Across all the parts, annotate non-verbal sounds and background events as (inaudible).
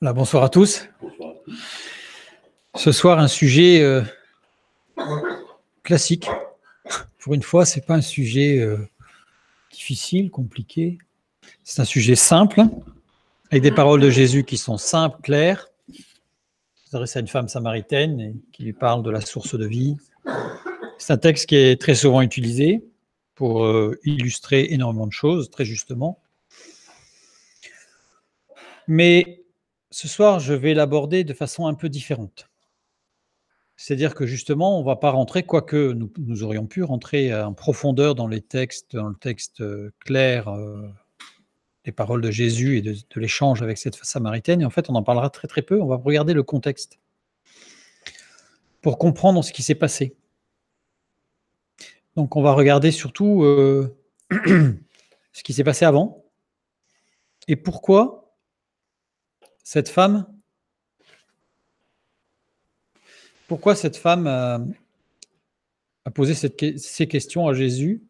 bonsoir à tous. Ce soir, un sujet euh, classique. Pour une fois, ce n'est pas un sujet euh, difficile, compliqué. C'est un sujet simple, avec des paroles de Jésus qui sont simples, claires. S'adresse à une femme samaritaine qui lui parle de la source de vie. C'est un texte qui est très souvent utilisé pour euh, illustrer énormément de choses, très justement. Mais ce soir, je vais l'aborder de façon un peu différente. C'est-à-dire que justement, on ne va pas rentrer, quoique nous, nous, aurions pu rentrer en profondeur dans les textes, dans le texte euh, clair, euh, les paroles de Jésus et de, l'échange avec cette samaritaine. Et en fait, on en parlera très très peu. On va regarder le contexte pour comprendre ce qui s'est passé. Donc, on va regarder surtout euh, (clears throat) ce qui s'est passé avant et pourquoi cette femme Pourquoi cette femme a, posé ces questions à Jésus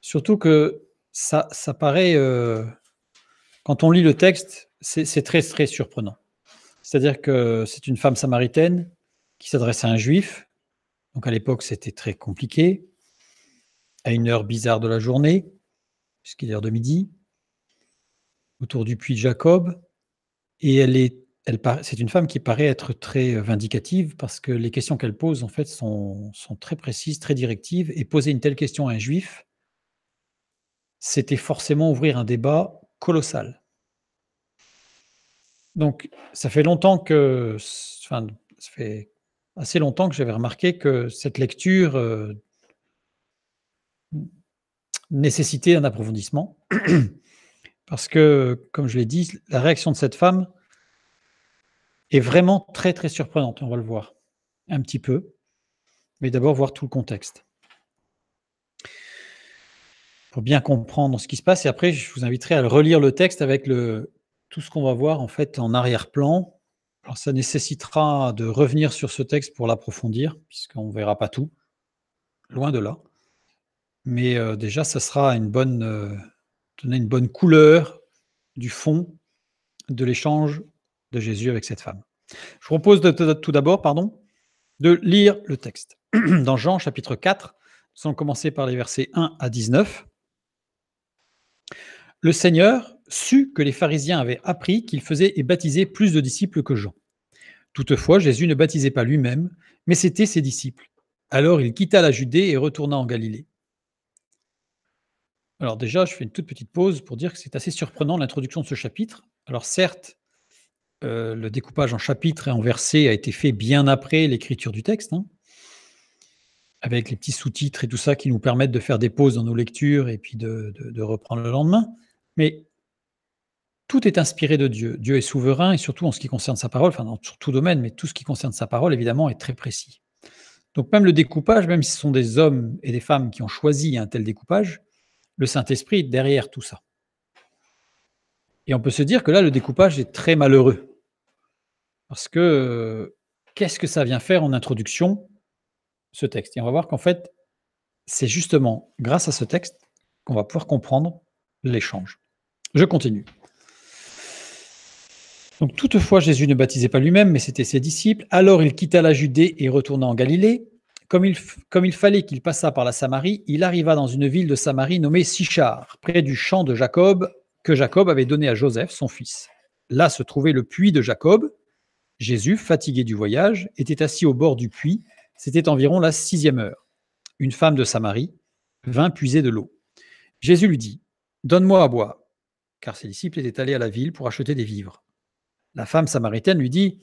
Surtout que ça, ça paraît, euh, quand on lit le texte, c'est très, très surprenant. C'est-à-dire que c'est une femme samaritaine qui s'adresse à un juif. Donc à l'époque, c'était très compliqué, à une heure bizarre de la journée, puisqu'il est l'heure de midi, autour du puits de Jacob. Et elle est, elle, c'est une femme qui paraît être très euh, vindicative parce que les questions qu'elle pose, en fait, sont, très précises, très directives. Et poser une telle question à un juif, c'était forcément ouvrir un débat colossal. Donc, ça fait longtemps que, enfin, ça fait assez longtemps que j'avais remarqué que cette lecture euh, nécessitait un approfondissement. Parce que, comme je l'ai dit, la réaction de cette femme est vraiment très très surprenante. On va le voir un petit peu. Mais d'abord, voir tout le contexte. Pour bien comprendre ce qui se passe. Et après, je vous inviterai à relire le texte avec le, tout ce qu'on va voir en fait en arrière-plan. Alors, ça nécessitera de revenir sur ce texte pour l'approfondir, puisqu'on ne verra pas tout. Loin de là. Mais euh, déjà, ça sera une bonne. Euh, donner une bonne couleur du fond de l'échange de Jésus avec cette femme. Je propose tout d'abord pardon, de lire le texte. (clears throat) Dans Jean chapitre 4, sans commencer par les versets 1 à 19. Le Seigneur sut que les pharisiens avaient appris qu'il faisait et baptisait plus de disciples que Jean. Toutefois, Jésus ne baptisait pas lui-même, mais c'était ses disciples. Alors il quitta la Judée et retourna en Galilée. Alors déjà, je fais une toute petite pause pour dire que c'est assez surprenant l'introduction de ce chapitre. Alors certes, euh, le découpage en chapitres et en versets a été fait bien après l'écriture du texte, hein, avec les petits sous-titres et tout ça qui nous permettent de faire des pauses dans nos lectures et puis de, reprendre le lendemain. Mais tout est inspiré de Dieu. Dieu est souverain et surtout en ce qui concerne sa parole, enfin dans tout domaine, mais tout ce qui concerne sa parole, évidemment, est très précis. Donc même le découpage, même si ce sont des hommes et des femmes qui ont choisi un tel découpage, le Saint-Esprit derrière tout ça. Et on peut se dire que là, le découpage est très malheureux. Parce que euh, qu'est-ce que ça vient faire en introduction, ce texte Et on va voir qu'en fait, c'est justement grâce à ce texte qu'on va pouvoir comprendre l'échange. Je continue. Donc, toutefois, Jésus ne baptisait pas lui-même, mais c'était ses disciples. Alors il quitta la Judée et retourna en Galilée. Comme il, fallait qu'il passât par la Samarie, il arriva dans une ville de Samarie nommée Sichar, près du champ de Jacob, que Jacob avait donné à Joseph, son fils. Là se trouvait le puits de Jacob. Jésus, fatigué du voyage, était assis au bord du puits. C'était environ la sixième heure. Une femme de Samarie vint puiser de l'eau. Jésus lui dit Donne-moi à boire. Car ses disciples étaient allés à la ville pour acheter des vivres. La femme samaritaine lui dit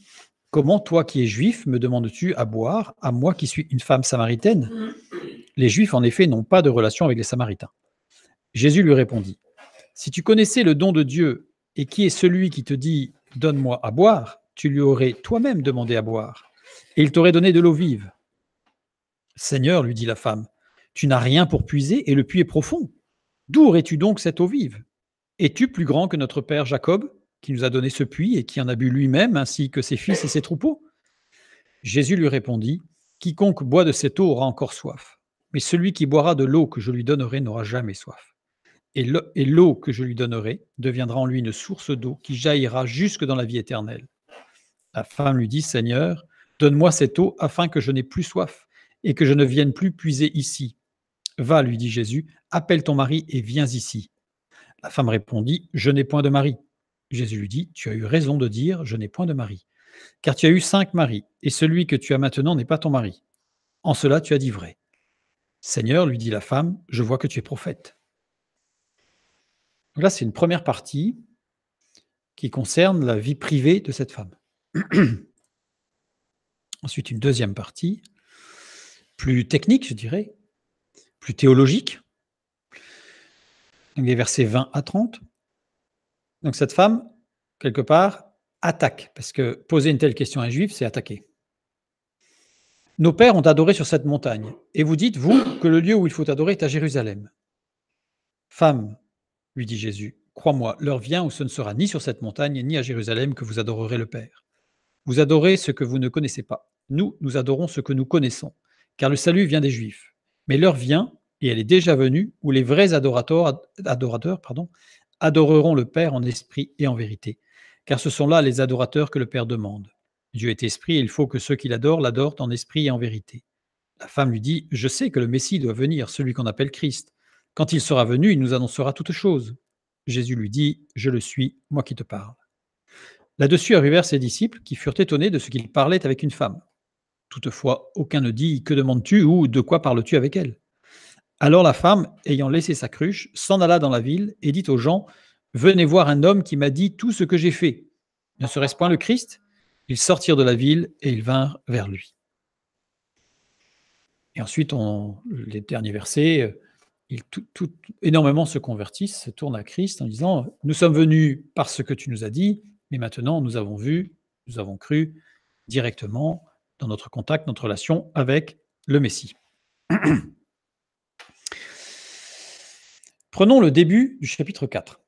Comment toi qui es juif me demandes-tu à boire à moi qui suis une femme samaritaine Les juifs en effet n'ont pas de relation avec les samaritains. Jésus lui répondit Si tu connaissais le don de Dieu et qui est celui qui te dit Donne-moi à boire, tu lui aurais toi-même demandé à boire et il t'aurait donné de l'eau vive. Seigneur, lui dit la femme, tu n'as rien pour puiser et le puits est profond. D'où aurais-tu donc cette eau vive Es-tu plus grand que notre père Jacob qui nous a donné ce puits et qui en a bu lui-même ainsi que ses fils et ses troupeaux Jésus lui répondit, Quiconque boit de cette eau aura encore soif, mais celui qui boira de l'eau que je lui donnerai n'aura jamais soif. Et l'eau que je lui donnerai deviendra en lui une source d'eau qui jaillira jusque dans la vie éternelle. La femme lui dit, Seigneur, donne-moi cette eau afin que je n'ai plus soif et que je ne vienne plus puiser ici. Va, lui dit Jésus, appelle ton mari et viens ici. La femme répondit, Je n'ai point de mari. Jésus lui dit, Tu as eu raison de dire, je n'ai point de mari, car tu as eu cinq maris, et celui que tu as maintenant n'est pas ton mari. En cela tu as dit vrai. Seigneur, lui dit la femme, je vois que tu es prophète. Donc là, c'est une première partie qui concerne la vie privée de cette femme. (clears throat) Ensuite, une deuxième partie, plus technique, je dirais, plus théologique. les versets 20 à 30. Donc cette femme, quelque part, attaque, parce que poser une telle question à un juif, c'est attaquer. Nos pères ont adoré sur cette montagne, et vous dites, vous, que le lieu où il faut adorer est à Jérusalem. Femme, lui dit Jésus, crois-moi, l'heure vient où ce ne sera ni sur cette montagne, ni à Jérusalem que vous adorerez le Père. Vous adorez ce que vous ne connaissez pas. Nous, nous adorons ce que nous connaissons, car le salut vient des Juifs. Mais l'heure vient, et elle est déjà venue, où les vrais adorateurs, adorateurs pardon, adoreront le Père en esprit et en vérité, car ce sont là les adorateurs que le Père demande. Dieu est esprit et il faut que ceux qui l'adorent l'adorent en esprit et en vérité. La femme lui dit, Je sais que le Messie doit venir, celui qu'on appelle Christ. Quand il sera venu, il nous annoncera toutes choses. Jésus lui dit, Je le suis, moi qui te parle. Là-dessus arrivèrent ses disciples, qui furent étonnés de ce qu'il parlait avec une femme. Toutefois, aucun ne dit, Que demandes-tu ou de quoi parles-tu avec elle alors la femme, ayant laissé sa cruche, s'en alla dans la ville et dit aux gens, Venez voir un homme qui m'a dit tout ce que j'ai fait. Ne serait-ce point le Christ Ils sortirent de la ville et ils vinrent vers lui. Et ensuite, on, les derniers versets, euh, ils, tout, tout, énormément se convertissent, se tournent à Christ en disant, Nous sommes venus par ce que tu nous as dit, mais maintenant nous avons vu, nous avons cru directement dans notre contact, notre relation avec le Messie. (clears throat) Prenons le début du chapitre 4.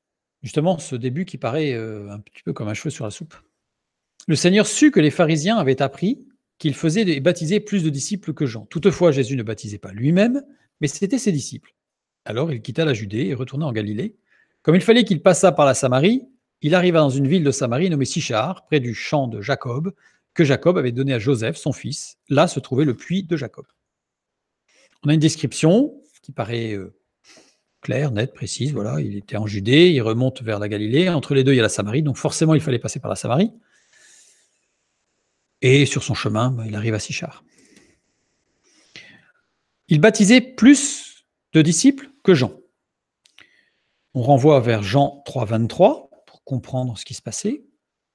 Justement, ce début qui paraît euh, un petit peu comme un cheveu sur la soupe. Le Seigneur sut que les pharisiens avaient appris qu'il faisait baptiser plus de disciples que Jean. Toutefois, Jésus ne baptisait pas lui-même, mais c'était ses disciples. Alors il quitta la Judée et retourna en Galilée. Comme il fallait qu'il passât par la Samarie, il arriva dans une ville de Samarie nommée Sichar, près du champ de Jacob, que Jacob avait donné à Joseph, son fils. Là se trouvait le puits de Jacob. On a une description qui paraît euh, claire, nette, précise. Voilà, il était en Judée, il remonte vers la Galilée. Entre les deux, il y a la Samarie, donc forcément, il fallait passer par la Samarie. Et sur son chemin, bah, il arrive à Sichar. Il baptisait plus de disciples que Jean. On renvoie vers Jean 23, pour comprendre ce qui se passait.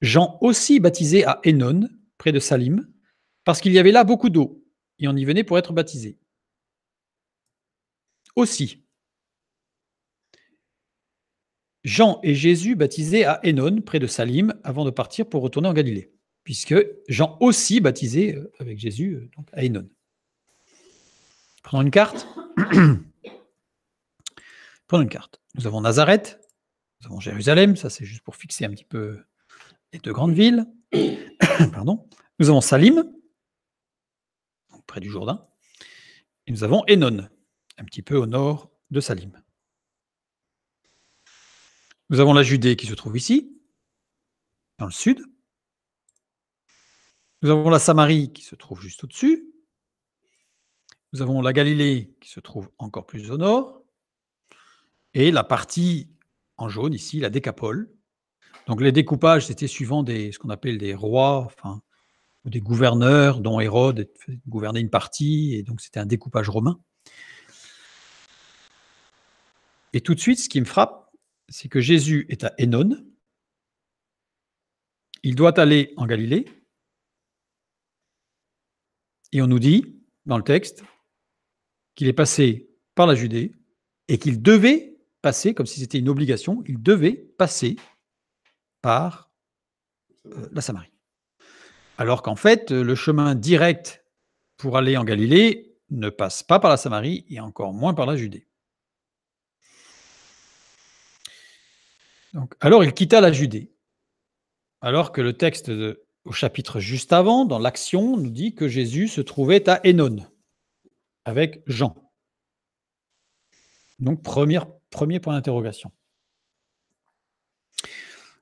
Jean aussi baptisait à Enon, près de Salim, parce qu'il y avait là beaucoup d'eau, et on y venait pour être baptisé. Aussi, Jean et Jésus baptisés à Hénon, près de Salim, avant de partir pour retourner en Galilée, puisque Jean aussi baptisé euh, avec Jésus euh, donc à Hénon. Prenons une carte. (clears throat) Prenons une carte. Nous avons Nazareth, nous avons Jérusalem, ça c'est juste pour fixer un petit peu les deux grandes villes. (clears throat) Pardon. Nous avons Salim, près du Jourdain, et nous avons Hénon, un petit peu au nord de Salim. Nous avons la Judée qui se trouve ici, dans le sud. Nous avons la Samarie qui se trouve juste au-dessus. Nous avons la Galilée qui se trouve encore plus au nord. Et la partie en jaune ici, la Décapole. Donc les découpages, c'était suivant des, ce qu'on appelle des rois, enfin, ou des gouverneurs, dont Hérode gouvernait une partie, et donc c'était un découpage romain. Et tout de suite, ce qui me frappe, c'est que Jésus est à Hénon. Il doit aller en Galilée. Et on nous dit, dans le texte, qu'il est passé par la Judée et qu'il devait passer, comme si c'était une obligation, il devait passer par euh, la Samarie. Alors qu'en fait, le chemin direct pour aller en Galilée ne passe pas par la Samarie et encore moins par la Judée. alors il quitta la Judée. Alors que le texte au chapitre juste avant, dans l'Action, nous dit que Jésus se trouvait à Enon avec Jean. Donc première, premier point d'interrogation.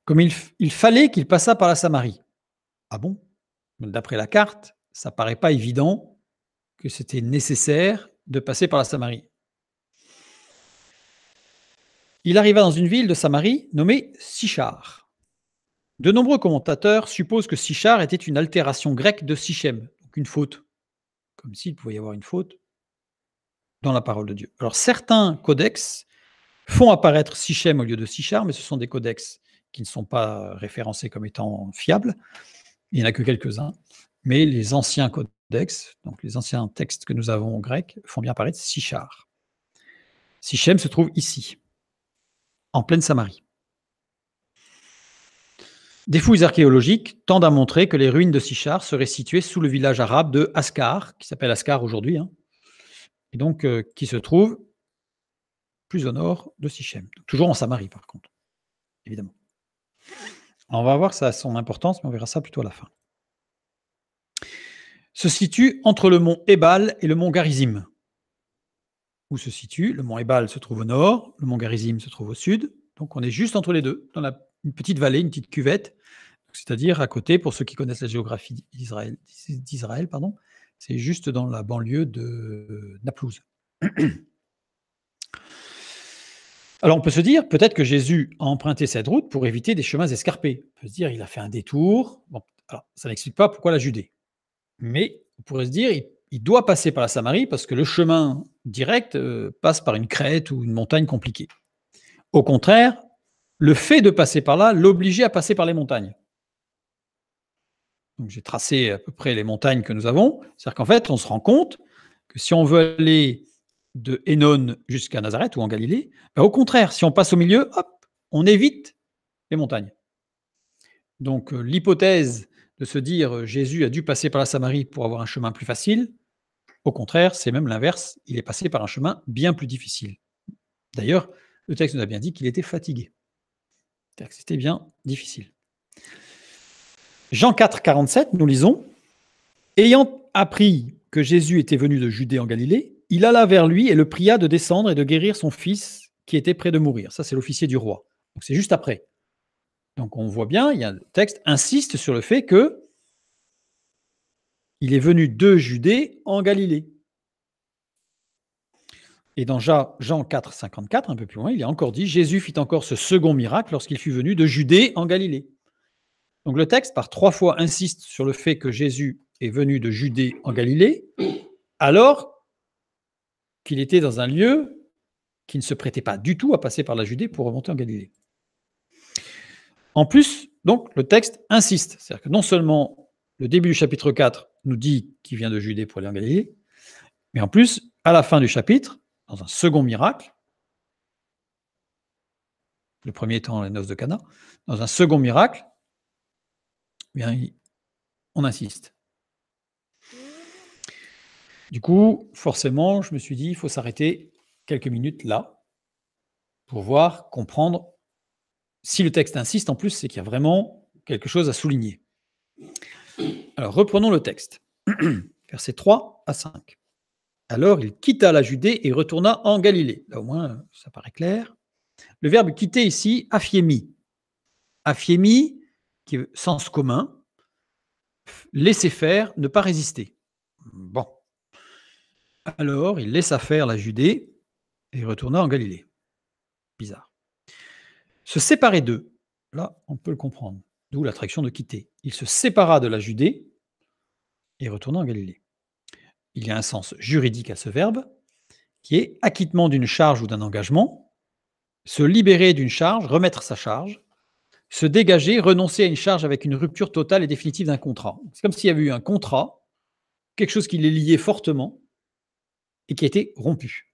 Comme il, il fallait qu'il passât par la Samarie. Ah bon D'après la carte, ça paraît pas évident que c'était nécessaire de passer par la Samarie. Il arriva dans une ville de Samarie nommée Sichar. De nombreux commentateurs supposent que Sichar était une altération grecque de Sichem, donc une faute, comme s'il pouvait y avoir une faute dans la parole de Dieu. Alors certains codex font apparaître Sichem au lieu de Sichar, mais ce sont des codex qui ne sont pas référencés comme étant fiables. Il n'y en a que quelques-uns. Mais les anciens codex, donc les anciens textes que nous avons en grec, font bien apparaître Sichar. Sichem se trouve ici en pleine Samarie. Des fouilles archéologiques tendent à montrer que les ruines de Sichar seraient situées sous le village arabe de Askar, qui s'appelle Askar aujourd'hui, hein, et donc euh, qui se trouve plus au nord de Sichem. Toujours en Samarie, par contre, évidemment. on va voir ça son importance, mais on verra ça plutôt à la fin. Se situe entre le mont Ebal et le mont Garizim se situe. Le mont Ebal se trouve au nord, le mont Garizim se trouve au sud. Donc on est juste entre les deux, dans une petite vallée, une petite cuvette, c'est-à-dire à côté, pour ceux qui connaissent la géographie d'Israël, pardon, c'est juste dans la banlieue de Naplouse. (clears throat) Alors on peut se dire, peut-être que Jésus a emprunté cette route pour éviter des chemins escarpés. On peut se dire, il a fait un détour. ça n'explique pas pourquoi la Judée. Mais on pourrait se dire, il doit passer par la Samarie parce que le chemin Direct euh, passe par une crête ou une montagne compliquée. Au contraire, le fait de passer par là l'obligeait à passer par les montagnes. J'ai tracé à peu près les montagnes que nous avons. C'est-à-dire qu'en fait, on se rend compte que si on veut aller de Hénon jusqu'à Nazareth ou en Galilée, ben, au contraire, si on passe au milieu, hop, on évite les montagnes. Donc euh, l'hypothèse de se dire euh, Jésus a dû passer par la Samarie pour avoir un chemin plus facile, au contraire, c'est même l'inverse, il est passé par un chemin bien plus difficile. D'ailleurs, le texte nous a bien dit qu'il était fatigué. que c'était bien difficile. Jean 4, 47, nous lisons Ayant appris que Jésus était venu de Judée en Galilée, il alla vers lui et le pria de descendre et de guérir son fils qui était près de mourir. Ça, c'est l'officier du roi. Donc c'est juste après. Donc on voit bien, il y a, le texte insiste sur le fait que il est venu de Judée en Galilée. Et dans Jean 4, 54, un peu plus loin, il est encore dit Jésus fit encore ce second miracle lorsqu'il fut venu de Judée en Galilée. Donc le texte, par trois fois, insiste sur le fait que Jésus est venu de Judée en Galilée, alors qu'il était dans un lieu qui ne se prêtait pas du tout à passer par la Judée pour remonter en Galilée. En plus, donc, le texte insiste. C'est-à-dire que non seulement le début du chapitre 4 nous dit qu'il vient de Judée pour aller en Galilée. Mais en plus, à la fin du chapitre, dans un second miracle, le premier étant les noces de Cana, dans un second miracle, eh on insiste. Du coup, forcément, je me suis dit, il faut s'arrêter quelques minutes là pour voir, comprendre. Si le texte insiste, en plus, c'est qu'il y a vraiment quelque chose à souligner. Alors reprenons le texte. (clears throat) Versets 3 à 5. Alors il quitta la Judée et retourna en Galilée. Là au moins, ça paraît clair. Le verbe quitter ici, Afiemi. Afiemi, qui est sens commun, laisser faire, ne pas résister. Bon. Alors il laissa faire la Judée et retourna en Galilée. Bizarre. Se séparer d'eux, là on peut le comprendre d'où l'attraction de quitter. Il se sépara de la Judée et retourna en Galilée. Il y a un sens juridique à ce verbe, qui est acquittement d'une charge ou d'un engagement, se libérer d'une charge, remettre sa charge, se dégager, renoncer à une charge avec une rupture totale et définitive d'un contrat. C'est comme s'il y avait eu un contrat, quelque chose qui les liait fortement et qui a été rompu.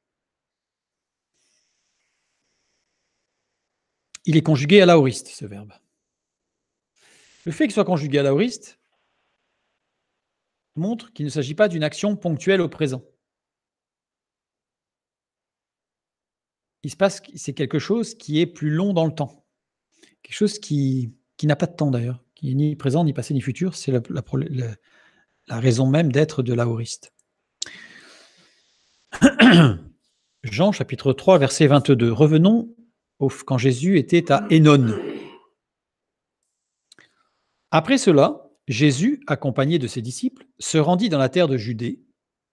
Il est conjugué à l'aoriste, ce verbe. Le fait qu'il soit conjugué à l'aoriste montre qu'il ne s'agit pas d'une action ponctuelle au présent. Il se passe, c'est quelque chose qui est plus long dans le temps. Quelque chose qui, qui n'a pas de temps d'ailleurs, qui n'est ni présent, ni passé, ni futur. C'est la, raison même d'être de l'aoriste. (clears throat) Jean chapitre 3, verset 22. Revenons quand Jésus était à Enon. Après cela, Jésus, accompagné de ses disciples, se rendit dans la terre de Judée,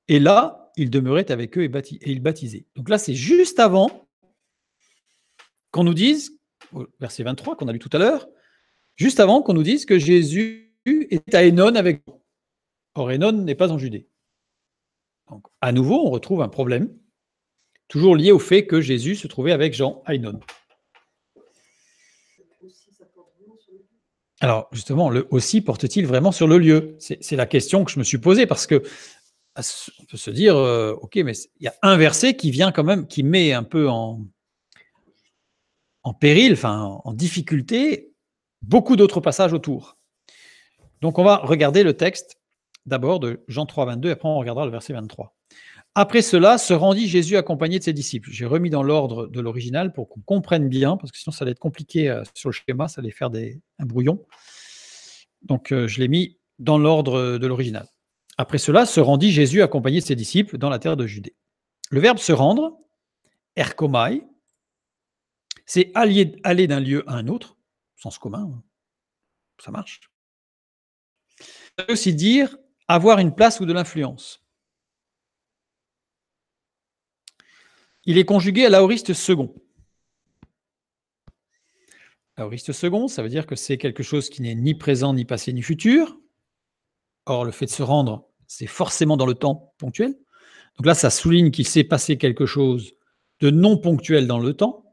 et là, il demeurait avec eux et, il baptisait. Donc là, c'est juste avant qu'on nous dise, verset 23 qu'on a lu tout à l'heure, juste avant qu'on nous dise que Jésus est à Hénon avec Jean. Or, Hénon n'est pas en Judée. Donc, à nouveau, on retrouve un problème, toujours lié au fait que Jésus se trouvait avec Jean à Hénon. Alors justement, le aussi porte-t-il vraiment sur le lieu C'est la question que je me suis posée parce que on peut se dire, euh, ok, mais il y a un verset qui vient quand même, qui met un peu en, en péril, enfin en difficulté, beaucoup d'autres passages autour. Donc on va regarder le texte d'abord de Jean 3, 22, et après on regardera le verset 23. Après cela, se rendit Jésus accompagné de ses disciples. J'ai remis dans l'ordre de l'original pour qu'on comprenne bien, parce que sinon ça allait être compliqué euh, sur le schéma, ça allait faire des, un brouillon. Donc euh, je l'ai mis dans l'ordre de l'original. Après cela, se rendit Jésus accompagné de ses disciples dans la terre de Judée. Le verbe se rendre, erkomai, c'est aller, aller d'un lieu à un autre, sens commun, hein. ça marche. Ça veut aussi dire avoir une place ou de l'influence. Il est conjugué à l'aoriste second. Aoriste second, ça veut dire que c'est quelque chose qui n'est ni présent, ni passé, ni futur. Or, le fait de se rendre, c'est forcément dans le temps ponctuel. Donc là, ça souligne qu'il s'est passé quelque chose de non ponctuel dans le temps.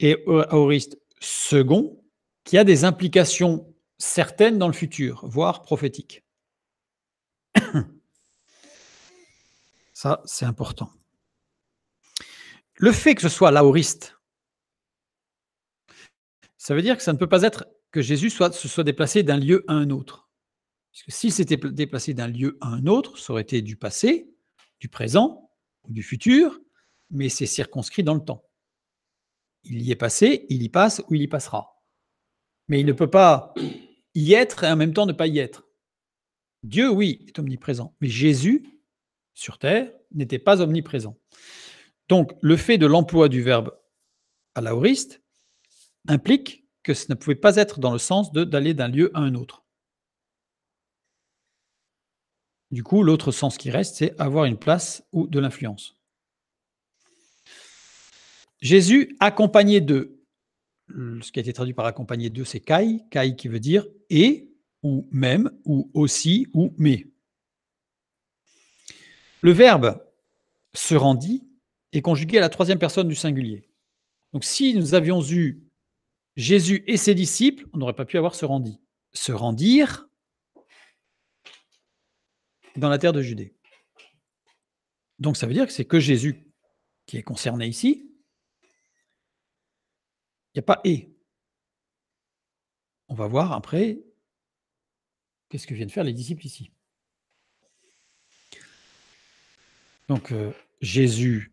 Et aoriste second, qui a des implications certaines dans le futur, voire prophétiques. (coughs) Ça, c'est important. Le fait que ce soit laoriste, ça veut dire que ça ne peut pas être que Jésus soit, se soit déplacé d'un lieu à un autre. Parce que s'il s'était déplacé d'un lieu à un autre, ça aurait été du passé, du présent ou du futur, mais c'est circonscrit dans le temps. Il y est passé, il y passe ou il y passera. Mais il ne peut pas y être et en même temps ne pas y être. Dieu, oui, est omniprésent, mais Jésus, sur Terre, n'était pas omniprésent. Donc, le fait de l'emploi du verbe à l'aoriste implique que ce ne pouvait pas être dans le sens d'aller d'un lieu à un autre. Du coup, l'autre sens qui reste, c'est avoir une place ou de l'influence. Jésus accompagné de, ce qui a été traduit par accompagné de, c'est kai, kai qui veut dire et, ou même, ou aussi, ou mais. Le verbe se rendit est conjugué à la troisième personne du singulier. Donc si nous avions eu Jésus et ses disciples, on n'aurait pas pu avoir se rendi. Se rendir dans la terre de Judée. Donc ça veut dire que c'est que Jésus qui est concerné ici. Il n'y a pas et. On va voir après qu'est-ce que viennent faire les disciples ici. Donc euh, Jésus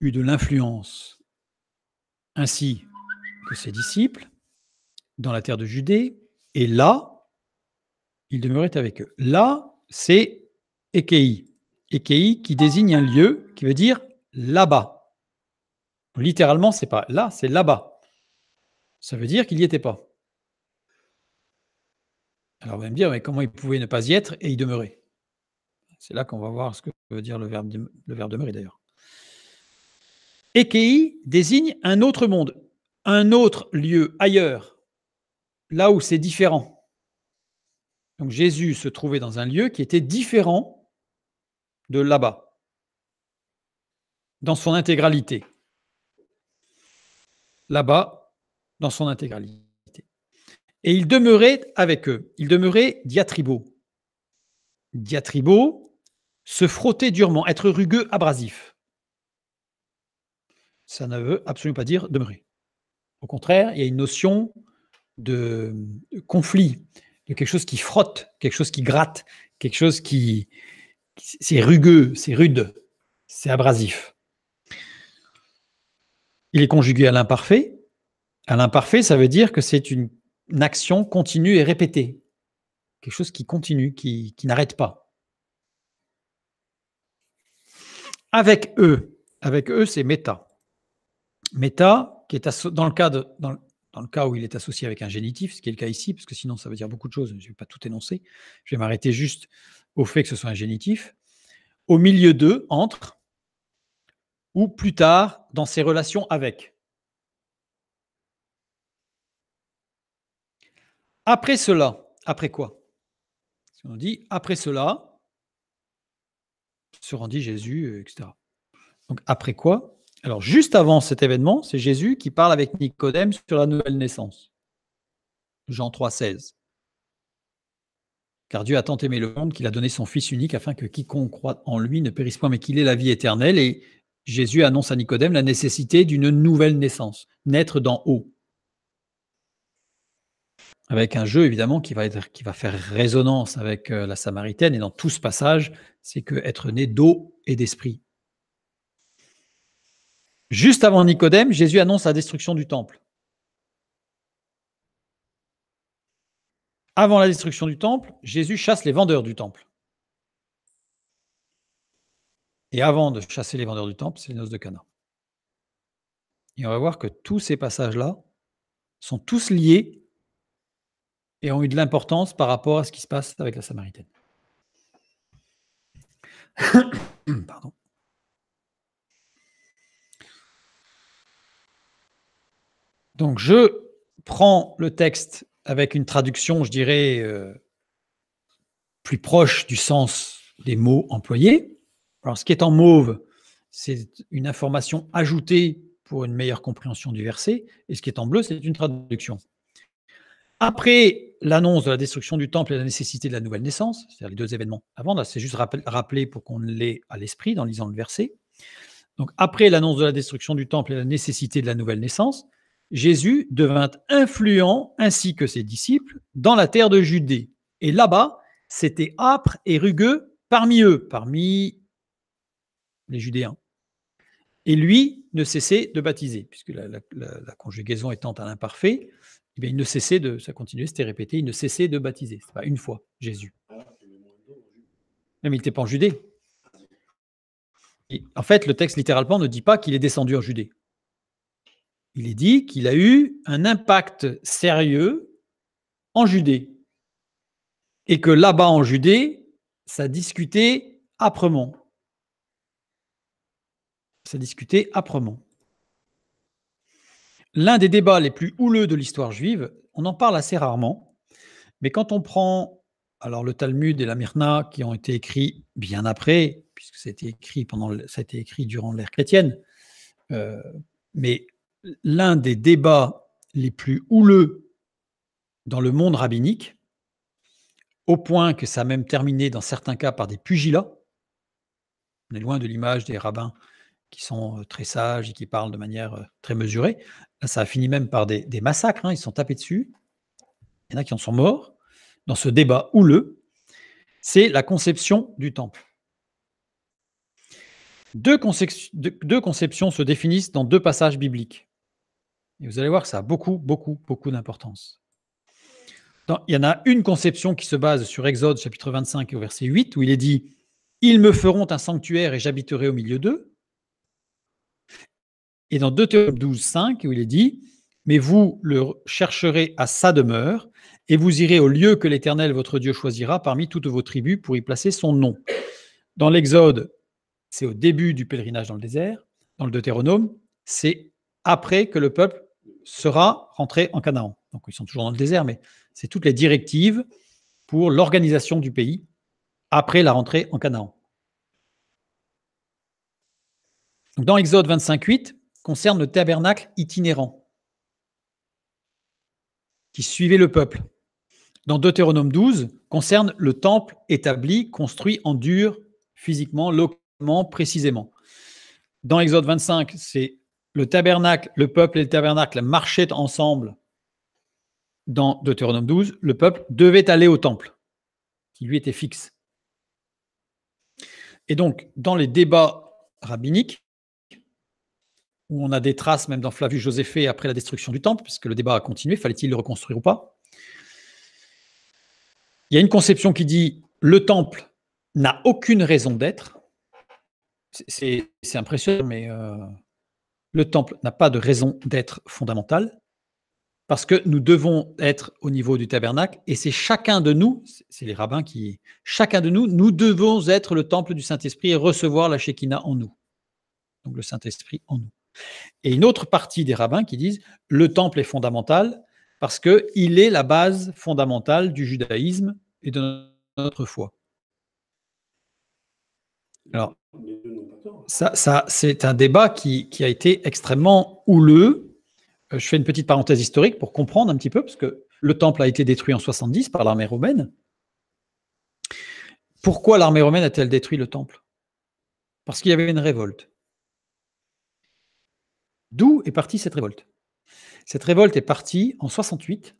eu de l'influence, ainsi que ses disciples, dans la terre de Judée, et là, il demeurait avec eux. Là, c'est Ekei. Ekei qui désigne un lieu qui veut dire là-bas. Littéralement, c'est pas là, c'est là-bas. Ça veut dire qu'il n'y était pas. Alors, vous allez me dire, mais comment il pouvait ne pas y être et y demeurer C'est là qu'on va voir ce que veut dire le verbe, le verbe demeurer d'ailleurs. Ekei désigne un autre monde, un autre lieu ailleurs, là où c'est différent. Donc Jésus se trouvait dans un lieu qui était différent de là-bas, dans son intégralité. Là-bas, dans son intégralité. Et il demeurait avec eux, il demeurait diatribo. Diatribo, se frotter durement, être rugueux, abrasif ça ne veut absolument pas dire demeurer. Au contraire, il y a une notion de conflit, de quelque chose qui frotte, quelque chose qui gratte, quelque chose qui. C'est rugueux, c'est rude, c'est abrasif. Il est conjugué à l'imparfait. À l'imparfait, ça veut dire que c'est une, action continue et répétée. Quelque chose qui continue, qui, qui n'arrête pas. Avec eux, avec eux, c'est méta. Meta, qui est dans le, cas dans, le cas où il est associé avec un génitif, ce qui est le cas ici, parce que sinon ça veut dire beaucoup de choses, je ne vais pas tout énoncer, je vais m'arrêter juste au fait que ce soit un génitif, au milieu d'eux, entre, ou plus tard, dans ses relations avec. Après cela, après quoi On dit après cela, se rendit Jésus, etc. Donc après quoi alors, juste avant cet événement, c'est Jésus qui parle avec Nicodème sur la nouvelle naissance. Jean 3, 16. Car Dieu a tant aimé le monde qu'il a donné son Fils unique afin que quiconque croit en lui ne périsse point, mais qu'il ait la vie éternelle. Et Jésus annonce à Nicodème la nécessité d'une nouvelle naissance, naître d'en haut. Avec un jeu, évidemment, qui va, être, qui va faire résonance avec euh, la Samaritaine. Et dans tout ce passage, c'est que être né d'eau et d'esprit, Juste avant Nicodème, Jésus annonce la destruction du temple. Avant la destruction du temple, Jésus chasse les vendeurs du temple. Et avant de chasser les vendeurs du temple, c'est les noces de Cana. Et on va voir que tous ces passages-là sont tous liés et ont eu de l'importance par rapport à ce qui se passe avec la Samaritaine. (coughs) Pardon. Donc je prends le texte avec une traduction, je dirais, euh, plus proche du sens des mots employés. Alors ce qui est en mauve, c'est une information ajoutée pour une meilleure compréhension du verset, et ce qui est en bleu, c'est une traduction. Après l'annonce de la destruction du temple et la nécessité de la nouvelle naissance, c'est-à-dire les deux événements avant, c'est juste rappelé pour qu'on l'ait à l'esprit en lisant le verset. Donc après l'annonce de la destruction du temple et la nécessité de la nouvelle naissance, Jésus devint influent ainsi que ses disciples dans la terre de Judée. Et là-bas, c'était âpre et rugueux parmi eux, parmi les Judéens. Et lui ne cessait de baptiser, puisque la, conjugaison étant à l'imparfait, eh il ne cessait de, ça continuait, c'était répété, il ne cessait de baptiser. pas une fois, Jésus. Même il n'était pas en Judée. en fait, le texte littéralement ne dit pas qu'il est descendu en Judée il est dit qu'il a eu un impact sérieux en Judée. Et que là-bas en Judée, ça discutait âprement. Ça discutait âprement. L'un des débats les plus houleux de l'histoire juive, on en parle assez rarement, mais quand on prend alors le Talmud et la Myrna qui ont été écrits bien après, puisque ça a été écrit, pendant, écrit durant l'ère chrétienne, euh, mais l'un des débats les plus houleux dans le monde rabbinique, au point que ça a même terminé dans certains cas par des pugilats. On est loin de l'image des rabbins qui sont euh, très sages et qui parlent de manière euh, très mesurée. ça a fini même par des, massacres. Hein. Ils sont tapés dessus. Il y en a qui en sont morts dans ce débat houleux. C'est la conception du temple. deux conceptions se définissent dans deux passages bibliques. Et vous allez voir que ça a beaucoup, beaucoup, beaucoup d'importance. Il y en a une conception qui se base sur Exode chapitre 25 au verset 8, où il est dit Ils me feront un sanctuaire et j'habiterai au milieu d'eux. Et dans Deutéronome 12, 5, où il est dit Mais vous le chercherez à sa demeure, et vous irez au lieu que l'Éternel votre Dieu choisira parmi toutes vos tribus pour y placer son nom. Dans l'Exode, c'est au début du pèlerinage dans le désert. Dans le Deutéronome, c'est après que le peuple sera rentré en Canaan. Donc ils sont toujours dans le désert, mais c'est toutes les directives pour l'organisation du pays après la rentrée en Canaan. dans Exode 25.8, concerne le tabernacle itinérant qui suivait le peuple. Dans Deutéronome 12, concerne le temple établi, construit en dur, physiquement, localement, précisément. Dans Exode 25, c'est le tabernacle, le peuple et le tabernacle marchaient ensemble dans Deutéronome 12, le peuple devait aller au temple, qui lui était fixe. Et donc, dans les débats rabbiniques, où on a des traces même dans Flavius Joséphée après la destruction du temple, puisque le débat a continué, fallait-il le reconstruire ou pas Il y a une conception qui dit le temple n'a aucune raison d'être. C'est impressionnant, mais euh, le temple n'a pas de raison d'être fondamental parce que nous devons être au niveau du tabernacle, et c'est chacun de nous, c'est les rabbins qui, chacun de nous, nous devons être le temple du Saint-Esprit et recevoir la Shekinah en nous. Donc le Saint-Esprit en nous. Et une autre partie des rabbins qui disent le temple est fondamental parce qu'il est la base fondamentale du judaïsme et de notre foi. Alors, ça, c'est un débat qui, qui, a été extrêmement houleux. Euh, je fais une petite parenthèse historique pour comprendre un petit peu, parce que le temple a été détruit en 70 par l'armée romaine. Pourquoi l'armée romaine a-t-elle détruit le temple Parce qu'il y avait une révolte. D'où est partie cette révolte Cette révolte est partie en 68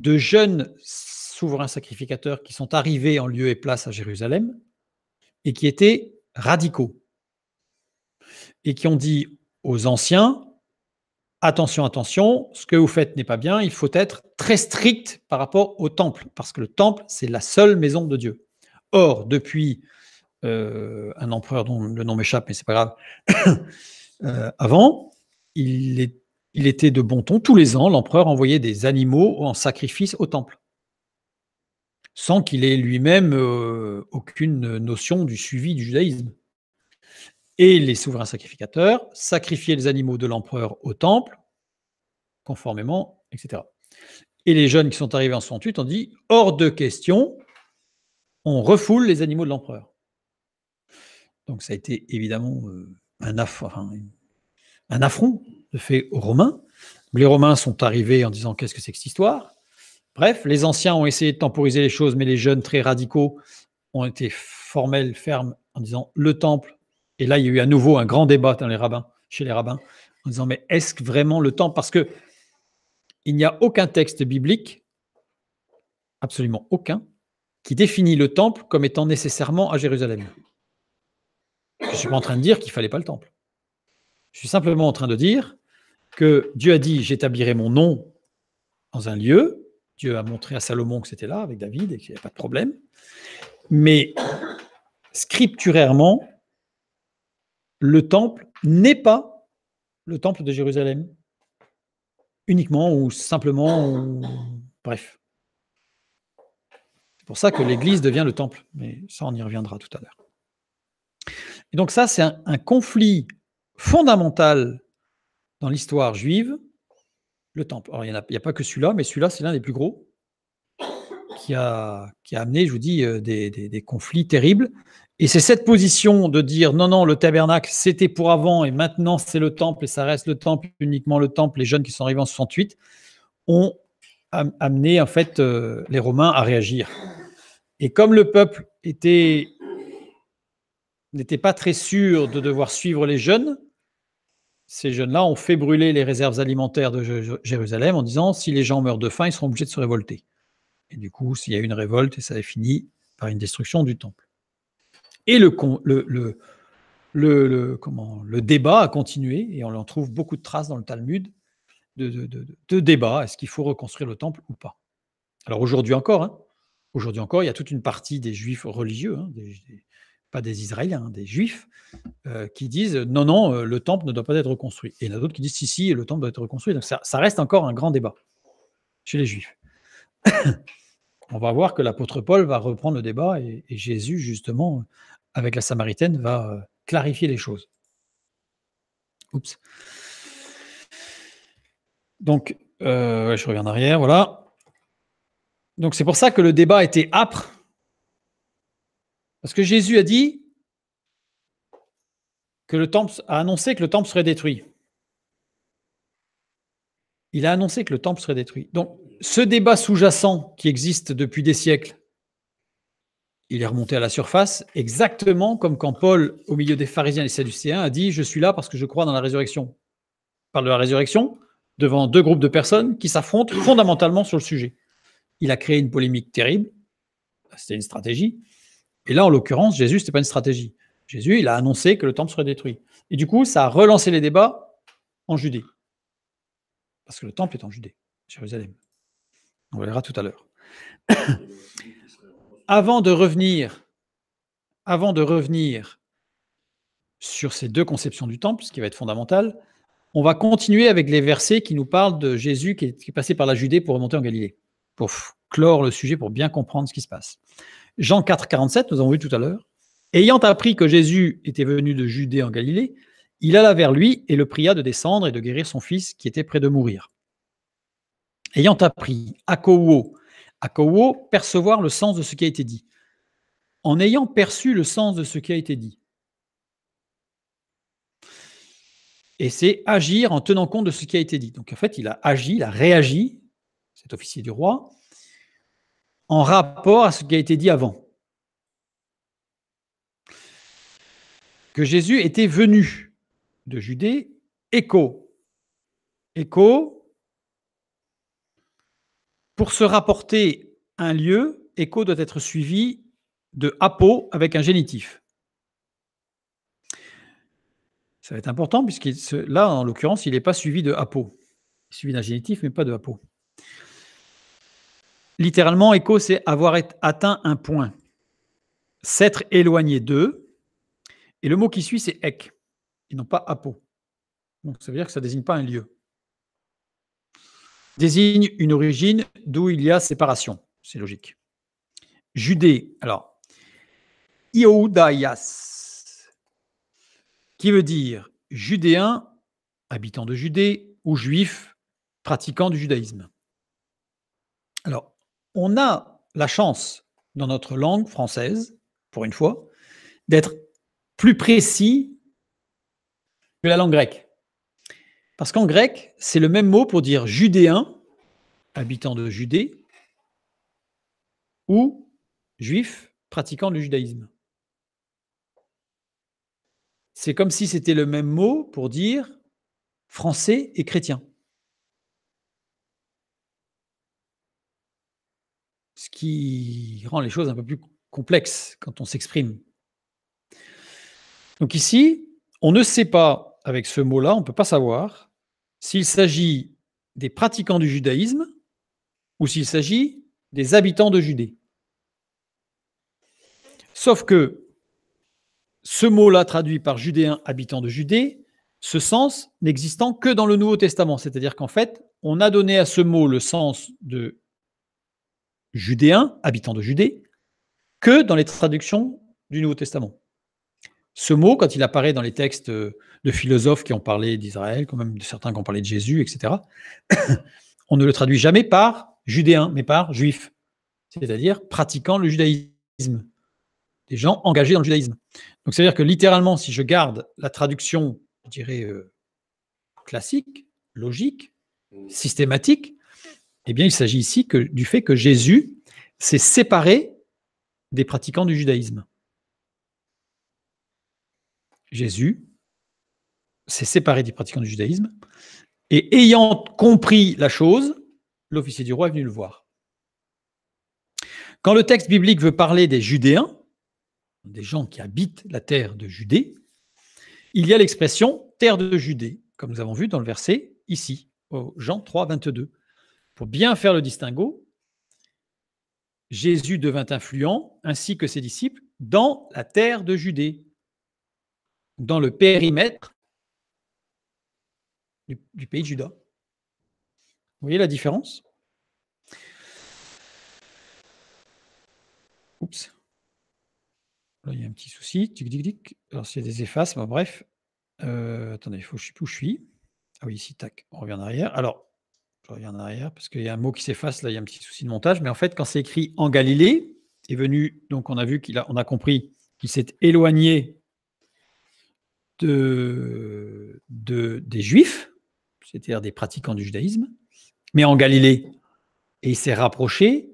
de jeunes souverains sacrificateurs qui sont arrivés en lieu et place à Jérusalem et qui étaient radicaux et qui ont dit aux anciens, attention, attention, ce que vous faites n'est pas bien, il faut être très strict par rapport au temple, parce que le temple, c'est la seule maison de Dieu. Or, depuis euh, un empereur dont le nom m'échappe, mais c'est pas grave, (coughs) euh, avant, il, il était de bon ton, tous les ans, l'empereur envoyait des animaux en sacrifice au temple sans qu'il ait lui-même euh, aucune notion du suivi du judaïsme. Et les souverains sacrificateurs sacrifiaient les animaux de l'empereur au temple, conformément, etc. Et les jeunes qui sont arrivés en 68 ont dit hors de question, on refoule les animaux de l'empereur. Donc ça a été évidemment euh, un, un affront de fait aux Romains. Les Romains sont arrivés en disant qu'est-ce que c'est que cette histoire Bref, les anciens ont essayé de temporiser les choses, mais les jeunes très radicaux ont été formels, fermes, en disant le temple. Et là, il y a eu à nouveau un grand débat dans les rabbins, chez les rabbins, en disant mais est-ce vraiment le temple Parce que il n'y a aucun texte biblique, absolument aucun, qui définit le temple comme étant nécessairement à Jérusalem. Je ne suis pas en train de dire qu'il ne fallait pas le temple. Je suis simplement en train de dire que Dieu a dit j'établirai mon nom dans un lieu, Dieu a montré à Salomon que c'était là avec David et qu'il n'y avait pas de problème. Mais scripturairement, le temple n'est pas le temple de Jérusalem, uniquement ou simplement, bref. C'est pour ça que l'Église devient le temple, mais ça on y reviendra tout à l'heure. Et donc ça, c'est un conflit fondamental dans l'histoire juive le temple. Alors, il n'y a, pas que celui-là, mais celui-là, c'est l'un des plus gros qui a, amené, je vous dis, euh, des, conflits terribles. Et c'est cette position de dire non, non, le tabernacle, c'était pour avant et maintenant c'est le temple et ça reste le temple, uniquement le temple, les jeunes qui sont arrivés en 68, ont amené en fait euh, les Romains à réagir. Et comme le peuple n'était pas très sûr de devoir suivre les jeunes, ces jeunes-là ont fait brûler les réserves alimentaires de Jérusalem en disant si les gens meurent de faim, ils seront obligés de se révolter. Et du coup, s'il y a eu une révolte, ça a fini par une destruction du temple. Et le, le, débat a continué, et on en trouve beaucoup de traces dans le Talmud de, débat est-ce qu'il faut reconstruire le temple ou pas Alors aujourd'hui encore, hein, aujourd'hui encore, il y a toute une partie des juifs religieux, hein, pas des Israéliens, hein, des Juifs, euh, qui disent euh, non, non, euh, le temple ne doit pas être reconstruit. Et il y en a d'autres qui disent si, si, le temple doit être reconstruit. Donc ça, reste encore un grand débat chez les Juifs. (coughs) On va voir que l'apôtre Paul va reprendre le débat et, Jésus, justement, avec la Samaritaine, va clarifier les choses. Oups. Donc, je reviens en arrière, voilà. Donc c'est pour ça que le débat était âpre parce que Jésus a dit que le temple a annoncé que le temple serait détruit. Il a annoncé que le temple serait détruit. Donc, ce débat sous-jacent qui existe depuis des siècles, il est remonté à la surface, exactement comme quand Paul, au milieu des pharisiens et des sadducéens, a dit Je suis là parce que je crois dans la résurrection. Il parle de la résurrection devant deux groupes de personnes qui s'affrontent fondamentalement sur le sujet. Il a créé une polémique terrible, c'était une stratégie, et là, en l'occurrence, Jésus, ce n'était pas une stratégie. Jésus, il a annoncé que le temple serait détruit. Et du coup, ça a relancé les débats en Judée. Parce que le temple est en Judée, Jérusalem. On verra tout à l'heure. (coughs) avant de revenir, avant de revenir sur ces deux conceptions du temple, ce qui va être fondamental, on va continuer avec les versets qui nous parlent de Jésus qui est, passé par la Judée pour remonter en Galilée, pour clore le sujet pour bien comprendre ce qui se passe. Jean 4, 47, nous avons vu tout à l'heure. Ayant appris que Jésus était venu de Judée en Galilée, il alla vers lui et le pria de descendre et de guérir son fils qui était près de mourir. Ayant appris, à akouo, percevoir le sens de ce qui a été dit. En ayant perçu le sens de ce qui a été dit. Et c'est agir en tenant compte de ce qui a été dit. Donc en fait, il a agi, il a réagi, cet officier du roi, en rapport à ce qui a été dit avant. Que Jésus était venu de Judée, écho. Écho, pour se rapporter un lieu, écho doit être suivi de apo avec un génitif. Ça va être important puisque là, en l'occurrence, il n'est pas suivi de apo. Il est suivi d'un génitif, mais pas de apo. Littéralement, écho, c'est avoir atteint un point. S'être éloigné d'eux. Et le mot qui suit, c'est ek, et non pas apo. Donc ça veut dire que ça ne désigne pas un lieu. Désigne une origine d'où il y a séparation. C'est logique. Judée, alors, Ioudayas, qui veut dire judéen, habitant de Judée, ou juif, pratiquant du judaïsme. Alors, on a la chance dans notre langue française, pour une fois, d'être plus précis que la langue grecque. Parce qu'en grec, c'est le même mot pour dire judéen, habitant de Judée, ou juif pratiquant le judaïsme. C'est comme si c'était le même mot pour dire français et chrétien. ce qui rend les choses un peu plus complexes quand on s'exprime. Donc ici, on ne sait pas, avec ce mot-là, on ne peut pas savoir s'il s'agit des pratiquants du judaïsme ou s'il s'agit des habitants de Judée. Sauf que ce mot-là traduit par judéen habitant de Judée, ce sens n'existant que dans le Nouveau Testament, c'est-à-dire qu'en fait, on a donné à ce mot le sens de judéens, habitants de Judée, que dans les traductions du Nouveau Testament. Ce mot, quand il apparaît dans les textes de philosophes qui ont parlé d'Israël, quand même de certains qui ont parlé de Jésus, etc., (coughs) on ne le traduit jamais par judéen, mais par juif, c'est-à-dire pratiquant le judaïsme, des gens engagés dans le judaïsme. Donc, c'est-à-dire que littéralement, si je garde la traduction, je dirais, euh, classique, logique, mm. systématique, eh bien, il s'agit ici du fait que Jésus s'est séparé des pratiquants du judaïsme. Jésus s'est séparé des pratiquants du judaïsme et ayant compris la chose, l'officier du roi est venu le voir. Quand le texte biblique veut parler des Judéens, des gens qui habitent la terre de Judée, il y a l'expression terre de Judée, comme nous avons vu dans le verset ici, au Jean 3, 22. Pour bien faire le distinguo. Jésus devint influent, ainsi que ses disciples, dans la terre de Judée, dans le périmètre du, pays de Juda. Vous voyez la différence Oups. Là, il y a un petit souci. Tic, Alors, s'il y a des effaces, bref. Euh, attendez, il faut que je suis où je suis. Ah oui, ici, tac, on revient en arrière. Alors, je reviens en arrière parce qu'il y a un mot qui s'efface, là, il y a un petit souci de montage. Mais en fait, quand c'est écrit en Galilée, est venu, donc on a vu qu'il on a compris qu'il s'est éloigné de, des Juifs, c'est-à-dire des pratiquants du judaïsme, mais en Galilée. Et il s'est rapproché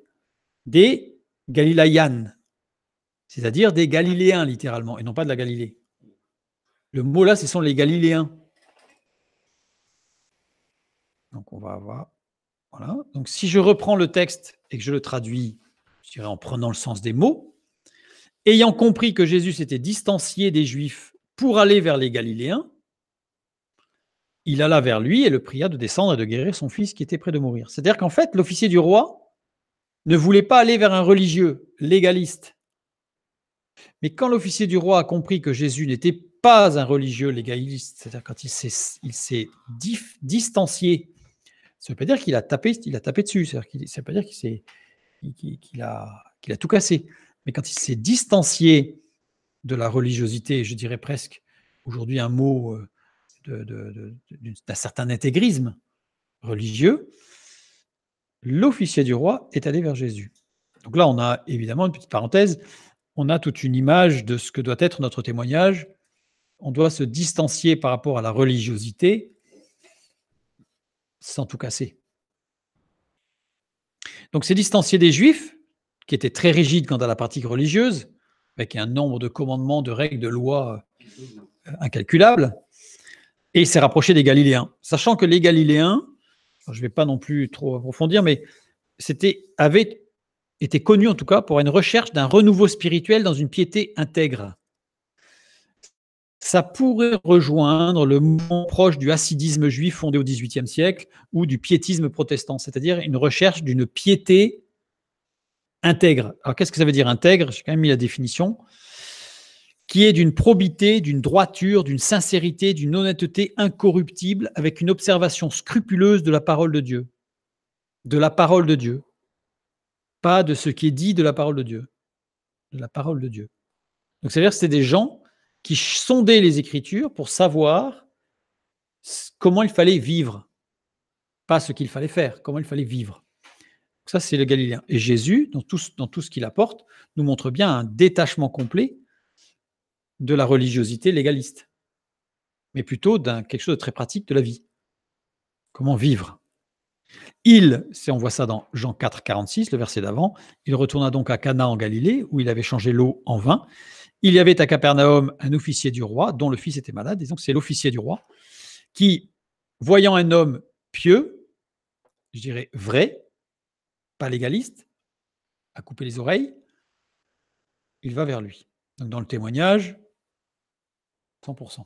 des Galiléens, c'est-à-dire des Galiléens littéralement, et non pas de la Galilée. Le mot là, ce sont les Galiléens. Donc on va avoir. Voilà. Donc si je reprends le texte et que je le traduis, je dirais en prenant le sens des mots, ayant compris que Jésus s'était distancié des Juifs pour aller vers les Galiléens, il alla vers lui et le pria de descendre et de guérir son fils qui était près de mourir. C'est-à-dire qu'en fait, l'officier du roi ne voulait pas aller vers un religieux légaliste. Mais quand l'officier du roi a compris que Jésus n'était pas un religieux légaliste, c'est-à-dire quand il s'est distancié ça ne veut pas dire qu'il a tapé, dessus. ça ne veut pas dire qu'il a, a, tout cassé. Mais quand il s'est distancié de la religiosité, je dirais presque aujourd'hui un mot euh, d'un certain intégrisme religieux, l'officier du roi est allé vers Jésus. Donc là, on a évidemment une petite parenthèse, on a toute une image de ce que doit être notre témoignage. On doit se distancier par rapport à la religiosité sans tout casser. Donc c'est distancié des Juifs, qui étaient très rigides quant à la pratique religieuse, avec un nombre de commandements, de règles, de lois euh, incalculables, et il s'est rapproché des Galiléens. Sachant que les Galiléens, je ne vais pas non plus trop approfondir, mais c'était, avaient été connus en tout cas pour une recherche d'un renouveau spirituel dans une piété intègre ça pourrait rejoindre le mouvement proche du hasidisme juif fondé au XVIIIe siècle ou du piétisme protestant, c'est-à-dire une recherche d'une piété intègre. Alors qu'est-ce que ça veut dire intègre J'ai quand même mis la définition qui est d'une probité, d'une droiture, d'une sincérité, d'une honnêteté incorruptible, avec une observation scrupuleuse de la parole de Dieu. De la parole de Dieu. Pas de ce qui est dit de la parole de Dieu. De la parole de Dieu. Donc, c'est-à-dire que c'est des gens qui sondait les Écritures pour savoir comment il fallait vivre, pas ce qu'il fallait faire, comment il fallait vivre. ça, c'est le Galiléen. Et Jésus, dans tout, ce qu'il apporte, nous montre bien un détachement complet de la religiosité légaliste, mais plutôt d'un quelque chose de très pratique de la vie. Comment vivre il, on voit ça dans Jean 4, 46, le verset d'avant, il retourna donc à Cana en Galilée, où il avait changé l'eau en vin, il y avait à Capernaum un officier du roi dont le fils était malade, disons que c'est l'officier du roi qui, voyant un homme pieux, je dirais vrai, pas légaliste, a couper les oreilles, il va vers lui. Donc dans le témoignage, 100%.